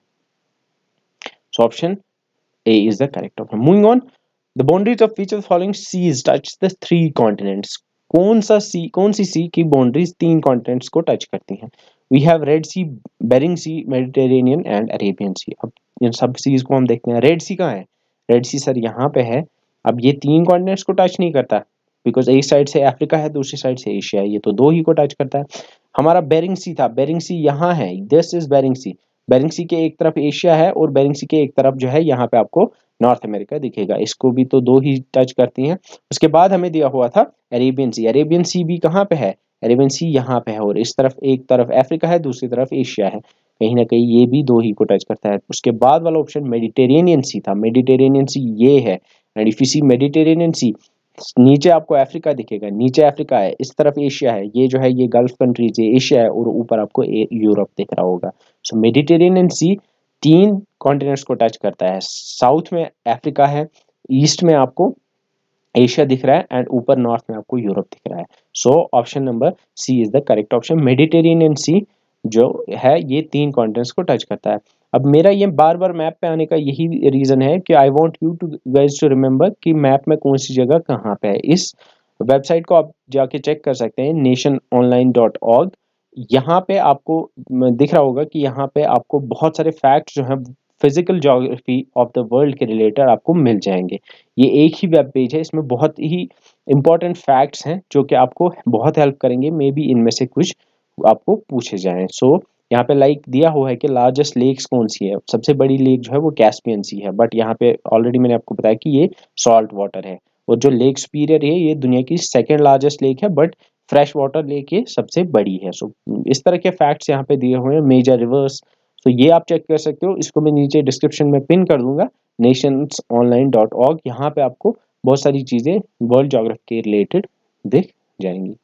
so option A is the correct option moving on the boundaries of feature of following seas touch the three continents कौन सा सी कौन सी सी की बाउंड्रीज तीन कॉन्टिनेंट्स को टच करती हैं we have Red Sea Bering Sea Mediterranean and Arabian Sea अब इन सब सीज को हम देखते हैं रेड सी कहाँ है रेड सी सर यहाँ पे है अब ये तीन कॉन्टिनेंट्स को टच नहीं करता बिकॉज एक साइड से अफ्रीका है दूसरी साइड से एशिया है ये तो दो ही को टच करता है हमारा बेरिंग सी था बेरिंग सी यहाँ है this is Bering Sea Bering Sea के एक तरफ एशिया है और बेरिंग सी के एक तरफ जो है यहाँ पे आपको नॉर्थ अमेरिका दिखेगा इसको भी तो दो ही टच करती हैं उसके बाद हमें दिया हुआ था अरेबियन सी अरेबियन सी भी कहाँ पे है सी यहाँ पे है और इस तरफ एक तरफ अफ्रीका है दूसरी तरफ एशिया है कहीं ना कहीं ये भी दो ही को टच करता है उसके बाद वाला ऑप्शन मेडिटेरेनियन सी था मेडिटेरेनियन सी ये है and if you see Mediterranean Sea नीचे आपको अफ्रीका दिखेगा नीचे अफ्रीका है इस तरफ एशिया है ये जो है ये गल्फ कंट्रीज है एशिया है और ऊपर आपको यूरोप दिख रहा होगा सो मेडिटेरेनियन सी तीन कॉन्टिनेंट्स को टच करता है साउथ में अफ्रीका है ईस्ट में आपको एशिया दिख रहा है एंड ऊपर नॉर्थ में आपको यूरोप दिख रहा है so option number C is the correct option Mediterranean Sea जो है ये तीन कॉन्टिनेंट्स को टच करता है अब मेरा ये बार बार मैप पे आने का यही रीज़न है कि I want you to guys to remember कि मैप में कौन सी जगह कहाँ पे है इस वेबसाइट को आप जाके चेक कर सकते हैं नेशन ऑनलाइन डॉट ऑर्ग यहाँ पे आपको दिख रहा होगा कि यहाँ पे आपको बहुत सारे फैक्ट जो हैं physical geography of the world के रिलेटेड आपको मिल जाएंगे ये एक ही वेब पेज है इसमें बहुत ही इंपॉर्टेंट फैक्ट्स हैं जो कि आपको बहुत हेल्प करेंगे मे बी इनमें से कुछ आपको पूछे जाएं सो so, यहाँ पे लाइक दिया हुआ है कि लार्जेस्ट लेक्स कौन सी है सबसे बड़ी लेक जो है वो कैस्पियन सी है बट यहाँ पे ऑलरेडी मैंने आपको बताया कि ये सॉल्ट वाटर है और जो लेक सुपीरियर है ये दुनिया की सेकेंड लार्जेस्ट लेक है बट फ्रेश वाटर लेक ये सबसे बड़ी है सो so, इस तरह के फैक्ट्स यहाँ पे दिए हुए हैं मेजर रिवर्स तो ये आप चेक कर सकते हो इसको मैं नीचे डिस्क्रिप्शन में पिन कर दूंगा नेशंस ऑनलाइन डॉट ऑर्ग यहाँ पे आपको बहुत सारी चीज़ें वर्ल्ड जोग्राफी के रिलेटेड दिख जाएंगी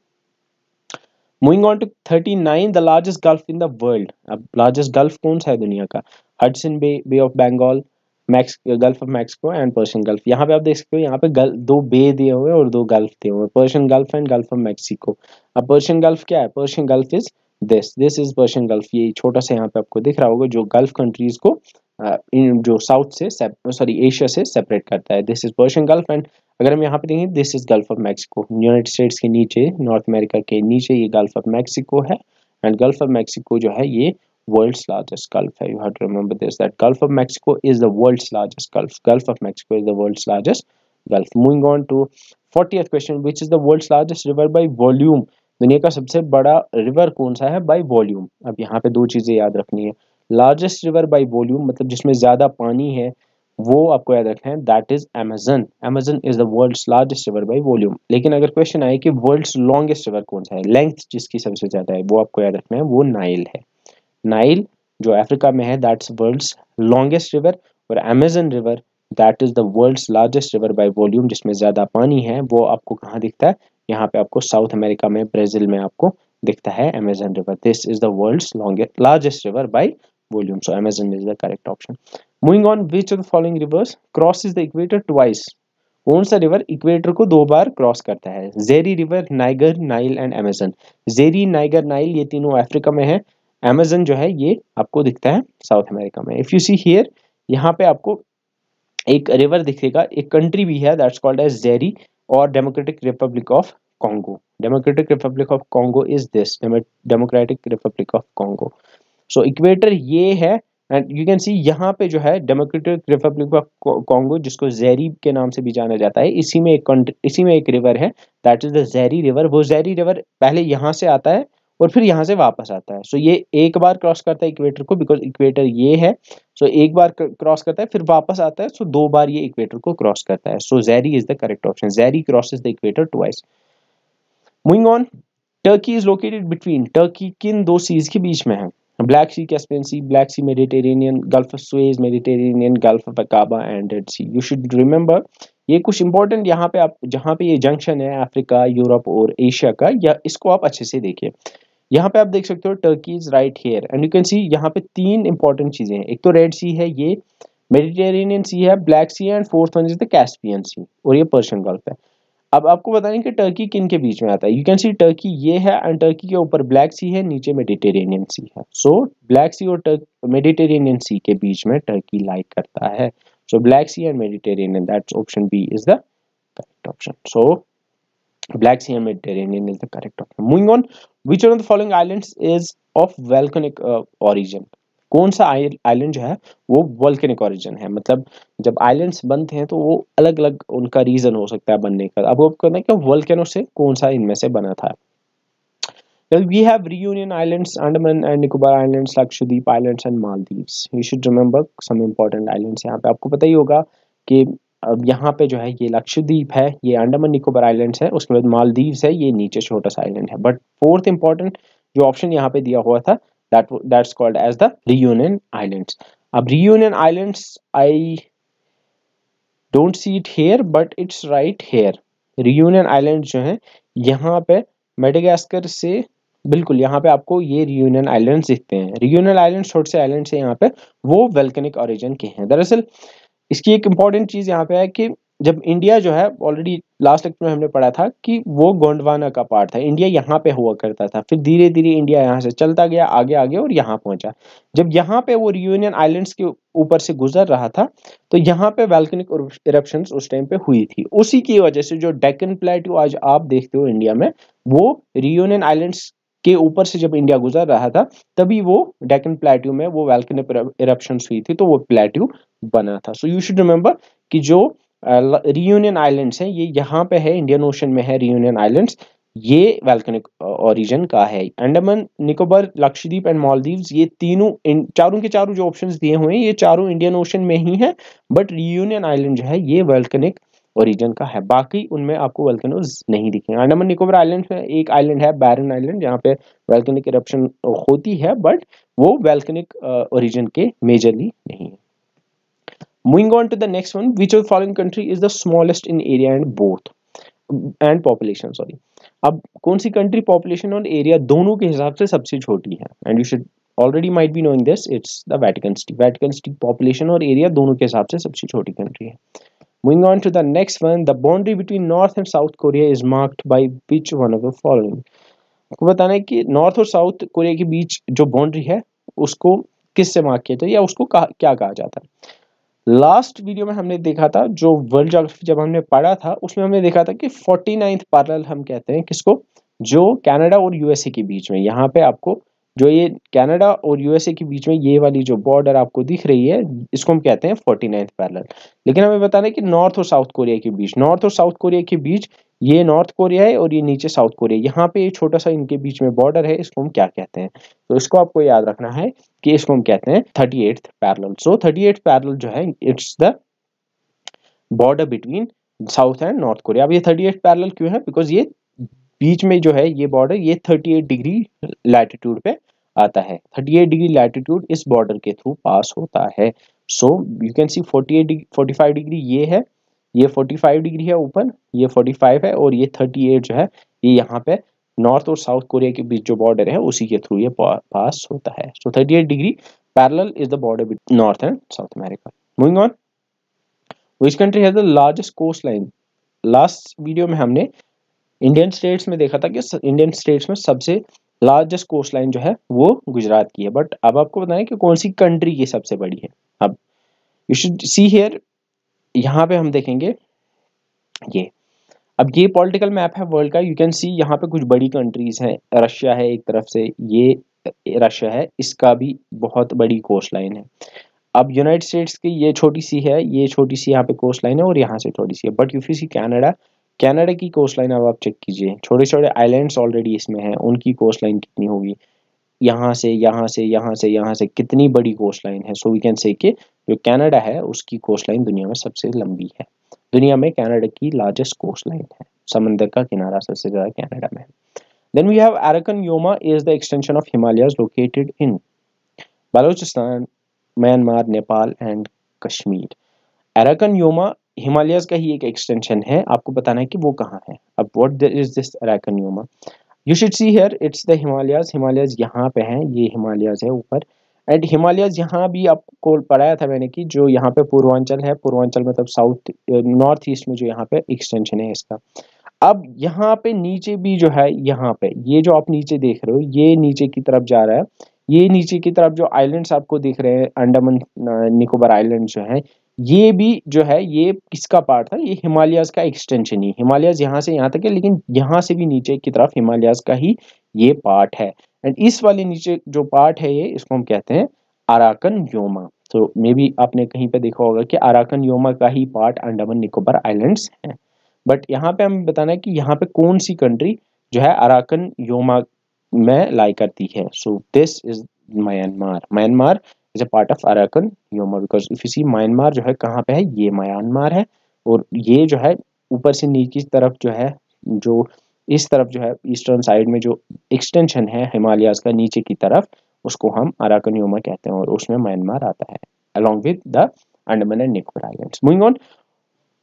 moving on to thirty nine the largest gulf in the world अब लार्जेस्ट गल्फ कौन सा है दुनिया का Hudson Bay Bay of Bengal max Gulf of Mexico and Persian Gulf यहाँ पे आप देख सकते हो यहाँ पे गल, दो बे दिए हुए और दो गल्फ दिए हुए Persian Gulf and gulf of Mexico अब पर्शियन गल्फ क्या है Persian Gulf is this this is Persian Gulf ये छोटा सा यहाँ पे आपको दिख रहा होगा जो गल्फ कंट्रीज को uh, जो साउथ से सॉरी एशिया से सेपरेट करता है this is Persian Gulf and अगर हम यहाँ पे देखें this is gulf of Mexico United States के नीचे नॉर्थ अमेरिका के नीचे ये गल्फ ऑफ मैक्सिको है एंड गल्फ ऑफ मैक्सिको जो है ये वर्ल्ड लार्जेस्ट गल्फ है you have to remember this that Gulf of Mexico is the world largest gulf gulf of Mexico is the world's largest gulf moving on to forty question which is the world largest river by volume दुनिया का सबसे बड़ा river कौन सा है by volume अब यहाँ पे दो चीज़ें याद रखनी है लार्जेस्ट रिवर बाई वॉल्यूम मतलब जिसमें ज़्यादा पानी है वो आपको याद रखना है that is Amazon Amazon is the world largest river by volume लेकिन अगर क्वेश्चन आए कि वर्ल्ड लॉन्गेस्ट रिवर कौन सा है लेंथ जिसकी सबसे ज़्यादा है वो आपको याद रखना है वो नाइल है नाइल जो अफ्रीका में है इज वर्ल्ड्स लॉन्गेस्ट रिवर और Amazon river that is the world largest river by volume जिसमें ज़्यादा पानी है वो आपको कहाँ दिखता है यहाँ पे आपको साउथ अमेरिका में ब्राजील में आपको दिखता है Amazon river this is the world largest river by volume so Amazon is the correct option moving on which of following rivers cross is the equator twice कौन सा रिवर इक्वेटर को दो बार cross करता है Zaire river Niger Nile and Amazon Zaire Niger Nile ये तीनों Africa में है अमेजन जो है ये आपको दिखता है साउथ अमेरिका में इफ यू सी हियर यहाँ पे आपको एक रिवर दिखेगा एक कंट्री भी है दैट्स कॉल्ड एज जेरी और Democratic Republic of Congo Democratic Republic of Congo is this Democratic Republic of Congo so equator ये है एंड यू कैन सी यहाँ पे जो है डेमोक्रेटिक रिपब्लिक ऑफ कॉन्गो जिसको जैरी के नाम से भी जाना जाता है इसी में एक इसी में एक रिवर है that is the Zaire river वो जैरी रिवर पहले यहाँ से आता है और फिर यहाँ से वापस आता है सो so, ये एक बार क्रॉस करता है इक्वेटर को बिकॉज इक्वेटर ये है सो so, एक बार क्रॉस करता है फिर वापस आता है सो so, दो बार ये इक्वेटर को क्रॉस करता है so Zaire is the correct option Zaire crosses the equator twice moving on Turkey is located between Turkey किन दो सीज के बीच में है Black Sea Caspian Sea Black Sea Mediterranean Gulf of Suez Mediterranean Gulf of Aqaba and Red Sea you should remember ये कुछ important यहाँ पे आप जहाँ पे ये जंक्शन है अफ्रीका यूरोप और एशिया का या इसको आप अच्छे से देखिए यहाँ पे आप देख सकते हो Turkey is right here and you can see यहाँ पे तीन इंपॉर्टेंट चीजें हैं एक तो रेड सी है ये मेडिटेरेनियन सी है ब्लैक सी है and fourth one is the Caspian Sea और ये पर्शियन गल्फ है अब आपको बताएं कि टर्की किन के बीच में आता है यू कैन सी टर्की ये है एंड टर्की के ऊपर ब्लैक सी है नीचे मेडिटेरेनियन सी है सो ब्लैक सी और मेडिटेरेनियन सी के बीच में टर्की लाइक करता है so Black Sea and Mediterranean that's option B is the correct option so Black Sea and Mediterranean is the correct option moving on which of the following island is of volcanic origin कौन सा island जो है वो वल्कनिक origin है मतलब जब islands बनते हैं तो वो अलग अलग उनका रीजन हो सकता है बनने का अब वो कहना है कि वल्केनो से कौन सा इनमें से बना था we have Reunion islands Andaman and Nicobar islands Lakshadweep islands and Maldives you should remember some important islands यहाँ पे आपको पता ही होगा कि अब यहाँ पे जो है ये लक्षद्वीप है ये अंडमान निकोबार आइलैंड्स है उसके बाद मालदीव्स है ये नीचे छोटा सा आइलैंड है बट फोर्थ इंपॉर्टेंट जो ऑप्शन यहाँ पे दिया हुआ था that that's called as the Reunion islands अब Reunion islands I don't see it here but it's right here Reunion island जो है यहाँ पे मेडिगास्कर से बिल्कुल यहाँ पे आपको ये रियूनियन आइलैंड्स दिखते हैं रियूनियन आइलैंड छोटे से आइलैंड है यहाँ पे वो वेल्कनिक ऑरिजन के हैं दरअसल इसकी एक इम्पॉर्टेंट चीज़ यहाँ पे है कि जब इंडिया जो है ऑलरेडी लास्ट लेक्चर में हमने पढ़ा था कि वो गोंडवाना का पार्ट था इंडिया यहाँ पे हुआ करता था फिर धीरे धीरे इंडिया यहाँ से चलता गया आगे आगे और यहाँ पहुंचा जब यहाँ पे वो रियूनियन आइलैंड्स के ऊपर से गुजर रहा था तो यहाँ पे वैल्कनिक इरप्शन उस टाइम पे हुई थी उसी की वजह से जो डेकन प्लेट्यू आज आप देखते हो इंडिया में वो रियूनियन आइलैंड्स के ऊपर से जब इंडिया गुजर रहा था तभी वो डेकन प्लेट्यू में वो वेल्किन इरप्शन हुई थी तो वो प्लेट्यू बना था सो यू शुड रिमेम्बर कि जो रियूनियन uh, आइलैंड्स हैं ये यहाँ पे है इंडियन ओशन में है रियूनियन आइलैंड्स ये वेल्कनिक ओरिजिन का है अंडमान निकोबार लक्षद्वीप एंड मालदीव ये तीनों चारों के चारों जो ऑप्शंस दिए हुए हैं ये चारों इंडियन ओशन में ही हैं बट रियूनियन आइलैंड जो है ये वेल्कनिक ओरिजिन का है बाकी उनमें आपको वेल्केनोज नहीं दिखेंगे अंडमान निकोबर आइलैंड में एक आइलैंड है बैरन आइलैंड जहाँ पे वेल्केनिक इरप्शन होती है बट वो वेल्केनिक ओरिजिन के मेजरली नहीं है moving on to the next one which of following country is the smallest in area and both and population sorry अब कौन सी कंट्री पॉपुलेशन और एरिया दोनों के हिसाब से सबसे छोटी है and you should already might be knowing this it's the Vatican City Vatican City population और एरिया दोनों के हिसाब से सबसे छोटी कंट्री है Moving on to the next one, the boundary between North and South Korea is marked by which one of the following? आपको बताना है कि नॉर्थ और साउथ कोरिया के बीच जो बाउंड्री है उसको किससे मार्क किया जाए या उसको कहा, क्या कहा जाता है लास्ट वीडियो में हमने देखा था जो वर्ल्ड जोग्राफी जब हमने पढ़ा था उसमें हमने देखा था कि फोर्टी नाइन्थ पैरल हम कहते हैं किसको जो कनाडा और यूएसए के बीच में यहाँ पे आपको जो ये कनाडा और यूएसए के बीच में ये वाली जो बॉर्डर आपको दिख रही है इसको हम कहते हैं फोर्टी नाइन्थ पैरल लेकिन हमें बताना है कि नॉर्थ और साउथ कोरिया के बीच नॉर्थ और साउथ कोरिया के बीच ये नॉर्थ कोरिया है और ये नीचे साउथ कोरिया यहाँ पे छोटा सा इनके बीच में बॉर्डर है इसको हम क्या कहते हैं तो इसको आपको याद रखना है कि इसको हम कहते हैं thirty eight parallel so thirty eight parallel जो है it's the border between South and North Korea अब ये थर्टी एट पैरल क्यों है बिकॉज ये बीच में जो है ये बॉर्डर ये 38 डिग्री लैटिट्यूड पे आता है 38 डिग्री लैटिट्यूड इस बॉर्डर के थ्रू पास होता है so you can see 48 45 degree ये है ये 45 डिग्री है ऊपर ये 45 है और ये 38 जो है ये यहाँ पे नॉर्थ और साउथ कोरिया के बीच जो बॉर्डर है उसी के थ्रू ये पास होता है so thirty eight degree parallel is the border between North and South America moving on which country है largest coast line last video में हमने इंडियन स्टेट्स में देखा था कि इंडियन स्टेट्स में सबसे लार्जेस्ट कोस्ट लाइन जो है वो गुजरात की है बट अब आपको बताएं कि कौन सी कंट्री की सबसे बड़ी है अब यू शुड सी हेयर यहाँ पे हम देखेंगे ये अब ये पॉलिटिकल मैप है वर्ल्ड का यू कैन सी यहाँ पे कुछ बड़ी कंट्रीज हैं रशिया है एक तरफ से ये रशिया है इसका भी बहुत बड़ी कोस्ट लाइन है अब यूनाइटेड स्टेट्स की ये छोटी सी है ये छोटी सी यहाँ पे कोस्ट लाइन है और यहाँ से थोड़ी सी है but you see Canada Canada की कोस्ट लाइन अब आप चेक कीजिए छोटे छोटे आइलैंड्स ऑलरेडी इसमें हैं उनकी कोस्ट लाइन कितनी होगी यहाँ से यहाँ से यहाँ से यहाँ से कितनी बड़ी कोस्ट लाइन है सो वी कैन से कि जो कनाडा है उसकी कोस्ट लाइन दुनिया में सबसे लंबी है दुनिया में कनाडा की लार्जेस्ट कोस्ट लाइन है समंदर का किनारा सबसे ज़्यादा कैनेडा में then we have Arakan Yoma is the extension of Himalayas located in Balochistan Myanmar Nepal and Kashmir Arakan Yoma Himalayas का ही एक एक्सटेंशन है आपको बताना है कि वो कहाँ है अब what is this Arakan Yoma you should see here it's the Himalayas Himalayas यहाँ पे हैं ये हिमालयस है ऊपर एंड हिमालयस यहाँ भी आपको पढ़ाया था मैंने कि जो यहाँ पे पूर्वांचल है पूर्वांचल मतलब साउथ नॉर्थ ईस्ट में जो यहाँ पे एक्सटेंशन है इसका अब यहाँ पे नीचे भी जो है यहाँ पे ये जो आप नीचे देख रहे हो ये नीचे की तरफ जा रहा है ये नीचे की तरफ जो आइलैंड्स आपको दिख रहे हैं अंडमान निकोबार आइलैंड्स जो है ये भी जो है ये किसका पार्ट था ये हिमालयाज का एक्सटेंशन ही हिमालयाज यहाँ से यहाँ तक है लेकिन यहाँ से भी नीचे की तरफ हिमालयाज का ही ये पार्ट है एंड इस वाले नीचे जो पार्ट है ये इसको हम कहते हैं अराकन योमा तो मे भी आपने कहीं पे देखा होगा कि अराकन योमा का ही पार्ट अंडमान निकोबार आइलैंड्स हैं बट यहाँ पे हमें बताना है कि यहाँ पे कौन सी कंट्री जो है अराकन योमा में लाई करती है so this is Myanmar Myanmar is a part of Arakan humour because if you see Myanmar जो है कहाँ पे है ये म्यांमार है और ये जो है ऊपर से नीचे तरफ जो है जो इस तरफ जो है ईस्टर्न साइड में जो एक्सटेंशन है हिमालयाज का नीचे की तरफ उसको हम अराकन ह्यूमर कहते हैं और उसमें म्यांमार आता है along with the Andaman and Nicobar island moving on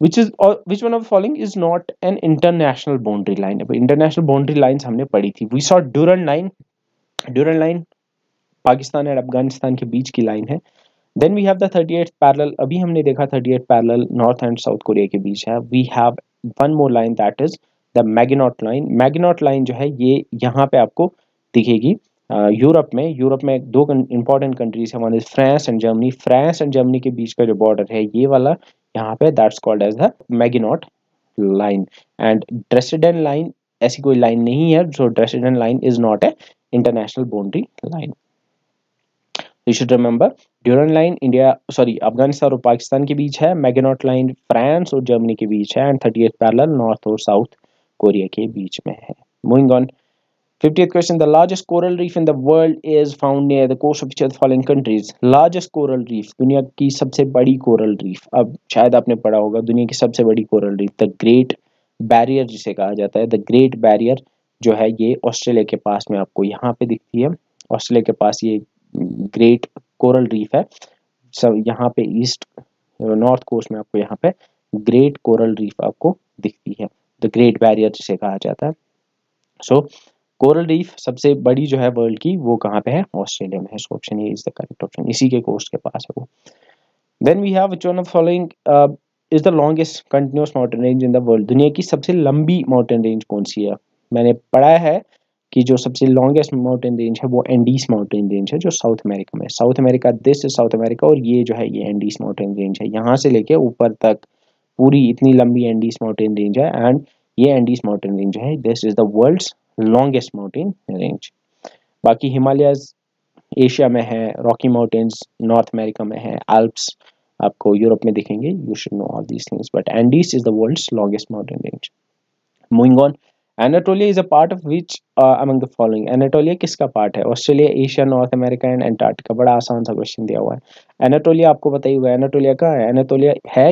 Which is or uh, which one of the following is not an international boundary line? अब international boundary lines हमने पढ़ी थी. We saw Durand line. Durand line Pakistan and Afghanistan के बीच की line है then we have the thirty eight parallel अभी हमने देखा thirty eight parallel North and South Korea के बीच है we have one more line that is the Maginot line Maginot line जो है ये यहाँ पे आपको दिखेगी यूरोप में यूरोप में दो इंपॉर्टेंट कंट्रीज है one is France and Germany France and Germany के बीच का जो बॉर्डर है ये वाला यहाँ पे that's called as the Maginot line and ड्रेसिडेंट लाइन ऐसी कोई लाइन नहीं है सो ड्रेसिडेंट line is not a international boundary line you should remember Durand line India sorry Afghanistan और पाकिस्तान के बीच है मैगेनॉट लाइन फ्रांस और जर्मनी के बीच है एंड थर्टी पैरल नॉर्थ और साउथ कोरिया के बीच में है moving on fifty question the largest coral reef in the world is found near the coast of which of the following countries दुनिया की सबसे बड़ी कोरल रीफ अब शायद आपने पढ़ा होगा दुनिया की सबसे बड़ी coral reef the great barrier जिसे कहा जाता है द ग्रेट बैरियर जो है ये ऑस्ट्रेलिया के पास में आपको यहाँ पे दिखती है ऑस्ट्रेलिया के पास ये ग्रेट कोरल रीफ है सब यहाँ पे ईस्ट नॉर्थ कोस्ट में आपको यहाँ पे ग्रेट कोरल रीफ आपको दिखती है द ग्रेट बैरियर जिसे कहा जाता है सो कोरल रीफ सबसे बड़ी जो है वर्ल्ड की वो कहाँ पे है ऑस्ट्रेलिया में है so option A is the correct option इसी के कोस्ट के पास है वो then we have of following is the longest continuous mountain range in the world दुनिया की सबसे लंबी माउंटेन रेंज कौन सी है मैंने पढ़ा है कि जो सबसे लॉन्गेस्ट माउंटेन रेंज है वो एंडीस माउंटेन रेंज है जो साउथ अमेरिका में South America this is South America और ये जो है ये एंडीस माउंटेन रेंज है यहाँ से लेके ऊपर तक पूरी इतनी लंबी एंडीस माउंटेन रेंज है एंड ये एंडीज माउंटेन रेंज है this is the world longest mountain range बाकी हिमालयाज एशिया में है रॉकी माउंटेन्स नॉर्थ अमेरिका में है एल्प्स आपको यूरोप में दिखेंगे you should know all these things but Andes is the world longest mountain range moving Anatolia is a part of which among the following Anatolia किसका part है Australia Asia North America and Antarctica बड़ा आसान सा question दिया हुआ है Anatolia आपको पता ही है एनाटोलिया कहाँ है एनाटोलिया है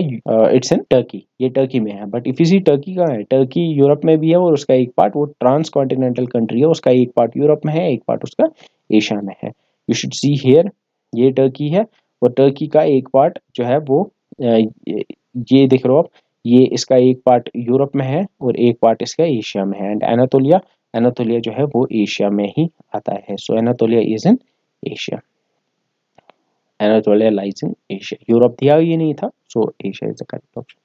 इट्स इन टर्की ये टर्की में है but if you see Turkey कहाँ है टर्की यूरोप में भी है और उसका एक पार्ट वो ट्रांस कॉन्टिनेंटल कंट्री है उसका एक पार्ट यूरोप में है एक पार्ट उसका एशिया में है यू शुड सी हेयर ये टर्की है और टर्की का एक पार्ट जो है वो uh, ये देख रहे हो आप ये इसका एक पार्ट यूरोप में है और एक पार्ट इसका एशिया में है एंड एनाटोलिया एनाटोलिया जो है वो एशिया में ही आता है so Anatolia is in Asia Anatolia lies in Asia Europe दिया ये नहीं था so Asia is the correct option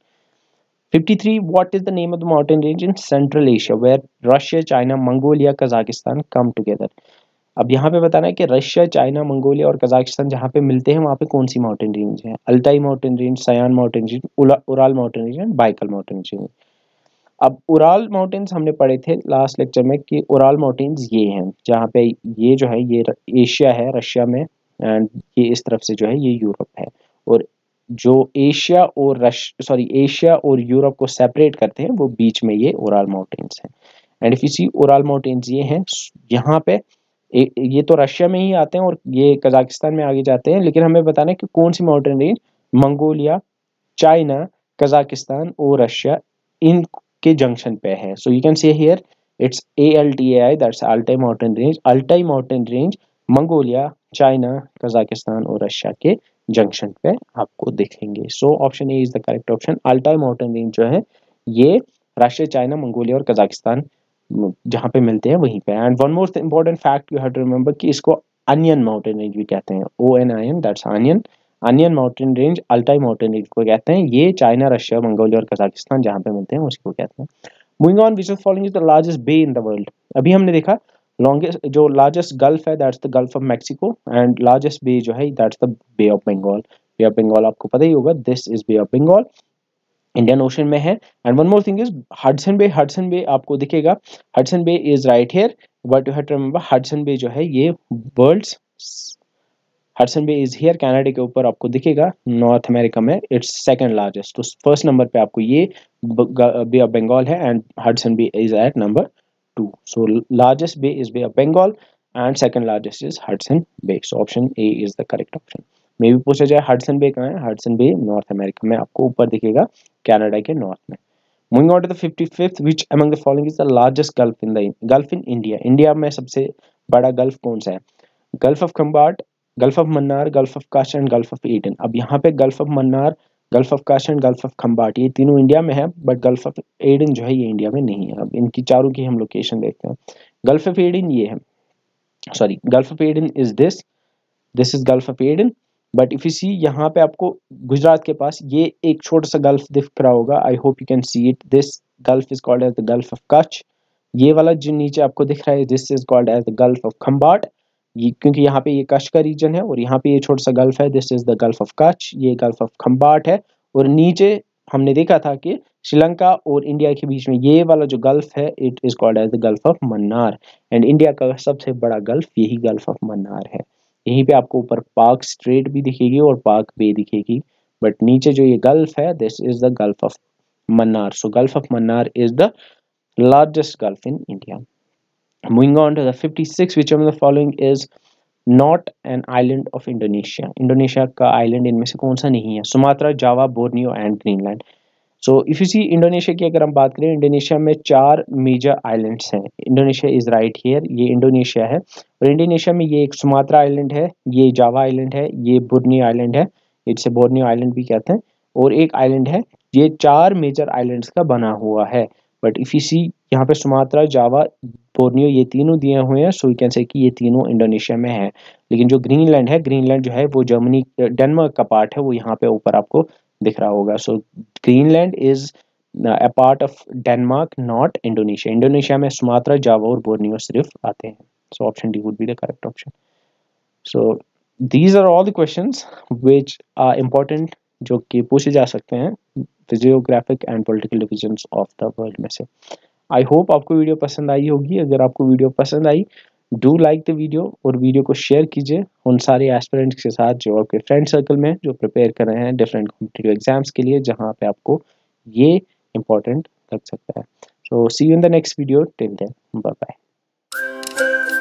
53 what is the name of the mountain range in central asia where russia china mongolia kazakhstan come together अब यहाँ पे बताना है कि रशिया चाइना मंगोलिया और कजाकिस्तान जहाँ पे मिलते हैं वहाँ पे कौन सी माउंटेन रेंज है Altai mountain range Sayan mountain range Ural mountain range and Baikal mountain range अब उराल माउंटेन्स हमने पढ़े थे लास्ट लेक्चर में कि उराल माउंटेन्स ये हैं जहाँ पे ये जो है ये एशिया है रशिया में एंड ये इस तरफ से जो है ये यूरोप है और जो एशिया और रश सॉरी एशिया और यूरोप को सेपरेट करते हैं वो बीच में ये उराल माउंटेन्स हैं and if you see Ural mountains ये हैं यहाँ पे ये तो रशिया में ही आते हैं और ये कजाकिस्तान में आगे जाते हैं लेकिन हमें बताना है कि कौन सी mountain range Mongolia China Kazakhstan और रशिया इनके जंक्शन पे है so you can see here it's A L T A I that's Altai mountain range Altai mountain range Mongolia China Kazakhstan और रशिया के जंक्शन पे आपको दिखेंगे so option A is the correct option Altai mountain range जो है ये Russia China Mongolia और Kazakhstan जहाँ पे मिलते हैं वहीं पे and one more important fact you have to remember कि इसको अनियन माउंटेन रेंज भी कहते हैं O N I N that's onion onion mountain range Altai mountain range को कहते हैं ये चाइना रशिया मंगोलिया और कजाकिस्तान जहाँ पे मिलते हैं उसको कहते हैं moving on which is following is the largest bay in the world अभी हमने देखा लॉन्गेस्ट जो लार्जेस्ट गल्फ है that's the gulf of Mexico and largest बे जो है that's the bay of Bengal bay of Bengal आपको पता ही होगा this is bay of Bengal Indian ocean में है and one more thing is Hudson bay Hudson bay आपको दिखेगा Hudson bay is right here but you have to remember Hudson bay जो है ये world Hudson bay is here Canada के ऊपर आपको दिखेगा नॉर्थ अमेरिका में इट्स सेकेंड लार्जेस्ट तो फर्स्ट नंबर पे आपको ये बे ऑफ बंगाल है and Hudson bay is at number two so largest bay is bay of Bengal and second largest is Hudson bay so option A is the correct option मे भी पूछा जाए हार्डसन बे कहाँ है हार्डसन बे नॉर्थ अमेरिका में आपको ऊपर दिखेगा कैनेडा के नॉर्थ में moving on to the fifty fifth which among the following is the largest gulf in the gulf in India India में सबसे बड़ा गल्फ कौन सा है gulf of Khambhat gulf of Mannar gulf of Kutch and gulf of Aden अब यहाँ पे gulf of Mannar gulf of Kutch and gulf of Khambhat ये तीनों इंडिया में है बट गल्फ ऑफ एडन जो है ये इंडिया में नहीं है अब इनकी चारों की हम लोकेशन देखते हैं गल्फ ऑफ एडन ये है sorry gulf of Aden is this this is gulf of Aden but if you see यहाँ पे आपको गुजरात के पास ये एक छोटा सा गल्फ दिख रहा होगा I hope you can see it this gulf is called as the gulf of Kutch ये वाला जो नीचे आपको दिख रहा है this is called as the gulf of Khambhat ये क्योंकि यहाँ पे ये कच्छ का रीजन है और यहाँ पे ये छोटा सा गल्फ है this is the gulf of Kutch ये गल्फ ऑफ खम्बाट है और नीचे हमने देखा था कि श्रीलंका और इंडिया के बीच में ये वाला जो गल्फ है it is called as the gulf of Mannar and India का सबसे बड़ा गल्फ यही गल्फ ऑफ मन्नार है यहीं पे आपको ऊपर पार्क स्ट्रेट भी दिखेगी और पार्क बे दिखेगी बट नीचे जो ये गल्फ है this is the gulf of Mannar so gulf of Mannar is the largest gulf in India moving on to the 56, which of the following is not an island of Indonesia Indonesia का island इनमें से कौन सा नहीं है? Sumatra, Java, Borneo and Greenland. So if you see Indonesia की अगर हम बात करें इंडोनेशिया में चार मेजर आइलैंड्स हैं इंडोनेशिया इज राइट हियर ये इंडोनेशिया है और इंडोनेशिया में ये एक सुमात्रा आइलैंड है ये जावा आइलैंड है ये बुर्नी आइलैंड है इसे बोर्नियो आइलैंड भी कहते हैं और एक आइलैंड है ये चार मेजर आइलैंड्स का बना हुआ है बट इफ यू सी यहाँ पे सुमात्रा जावा बोर्नियो ये तीनों दिए हुए हैं सो यू कैन से कि ये तीनों इंडोनेशिया में है लेकिन जो ग्रीनलैंड है ग्रीनलैंड जो है वो जर्मनी डेनमार्क का पार्ट है वो यहाँ पे ऊपर आपको दिख रहा होगा so Greenland is a part of Denmark not Indonesia Indonesia में सुमात्रा जावा और बोर्नियो सिर्फ आते हैं so option D would be the correct option so these are all the question which are important जो कि पूछे जा सकते हैं physiographic and political divisions of the world में से आई होप आपको वीडियो पसंद आई होगी अगर आपको वीडियो पसंद आई डू लाइक द वीडियो और वीडियो को शेयर कीजिए उन सारे एस्पेरेंट्स के साथ जो आपके फ्रेंड सर्कल में जो प्रिपेयर कर रहे हैं डिफरेंट कॉम्पिटेटिव एग्जाम्स के लिए जहाँ पे आपको ये इंपॉर्टेंट लग सकता है so see you in the next video till then bye bye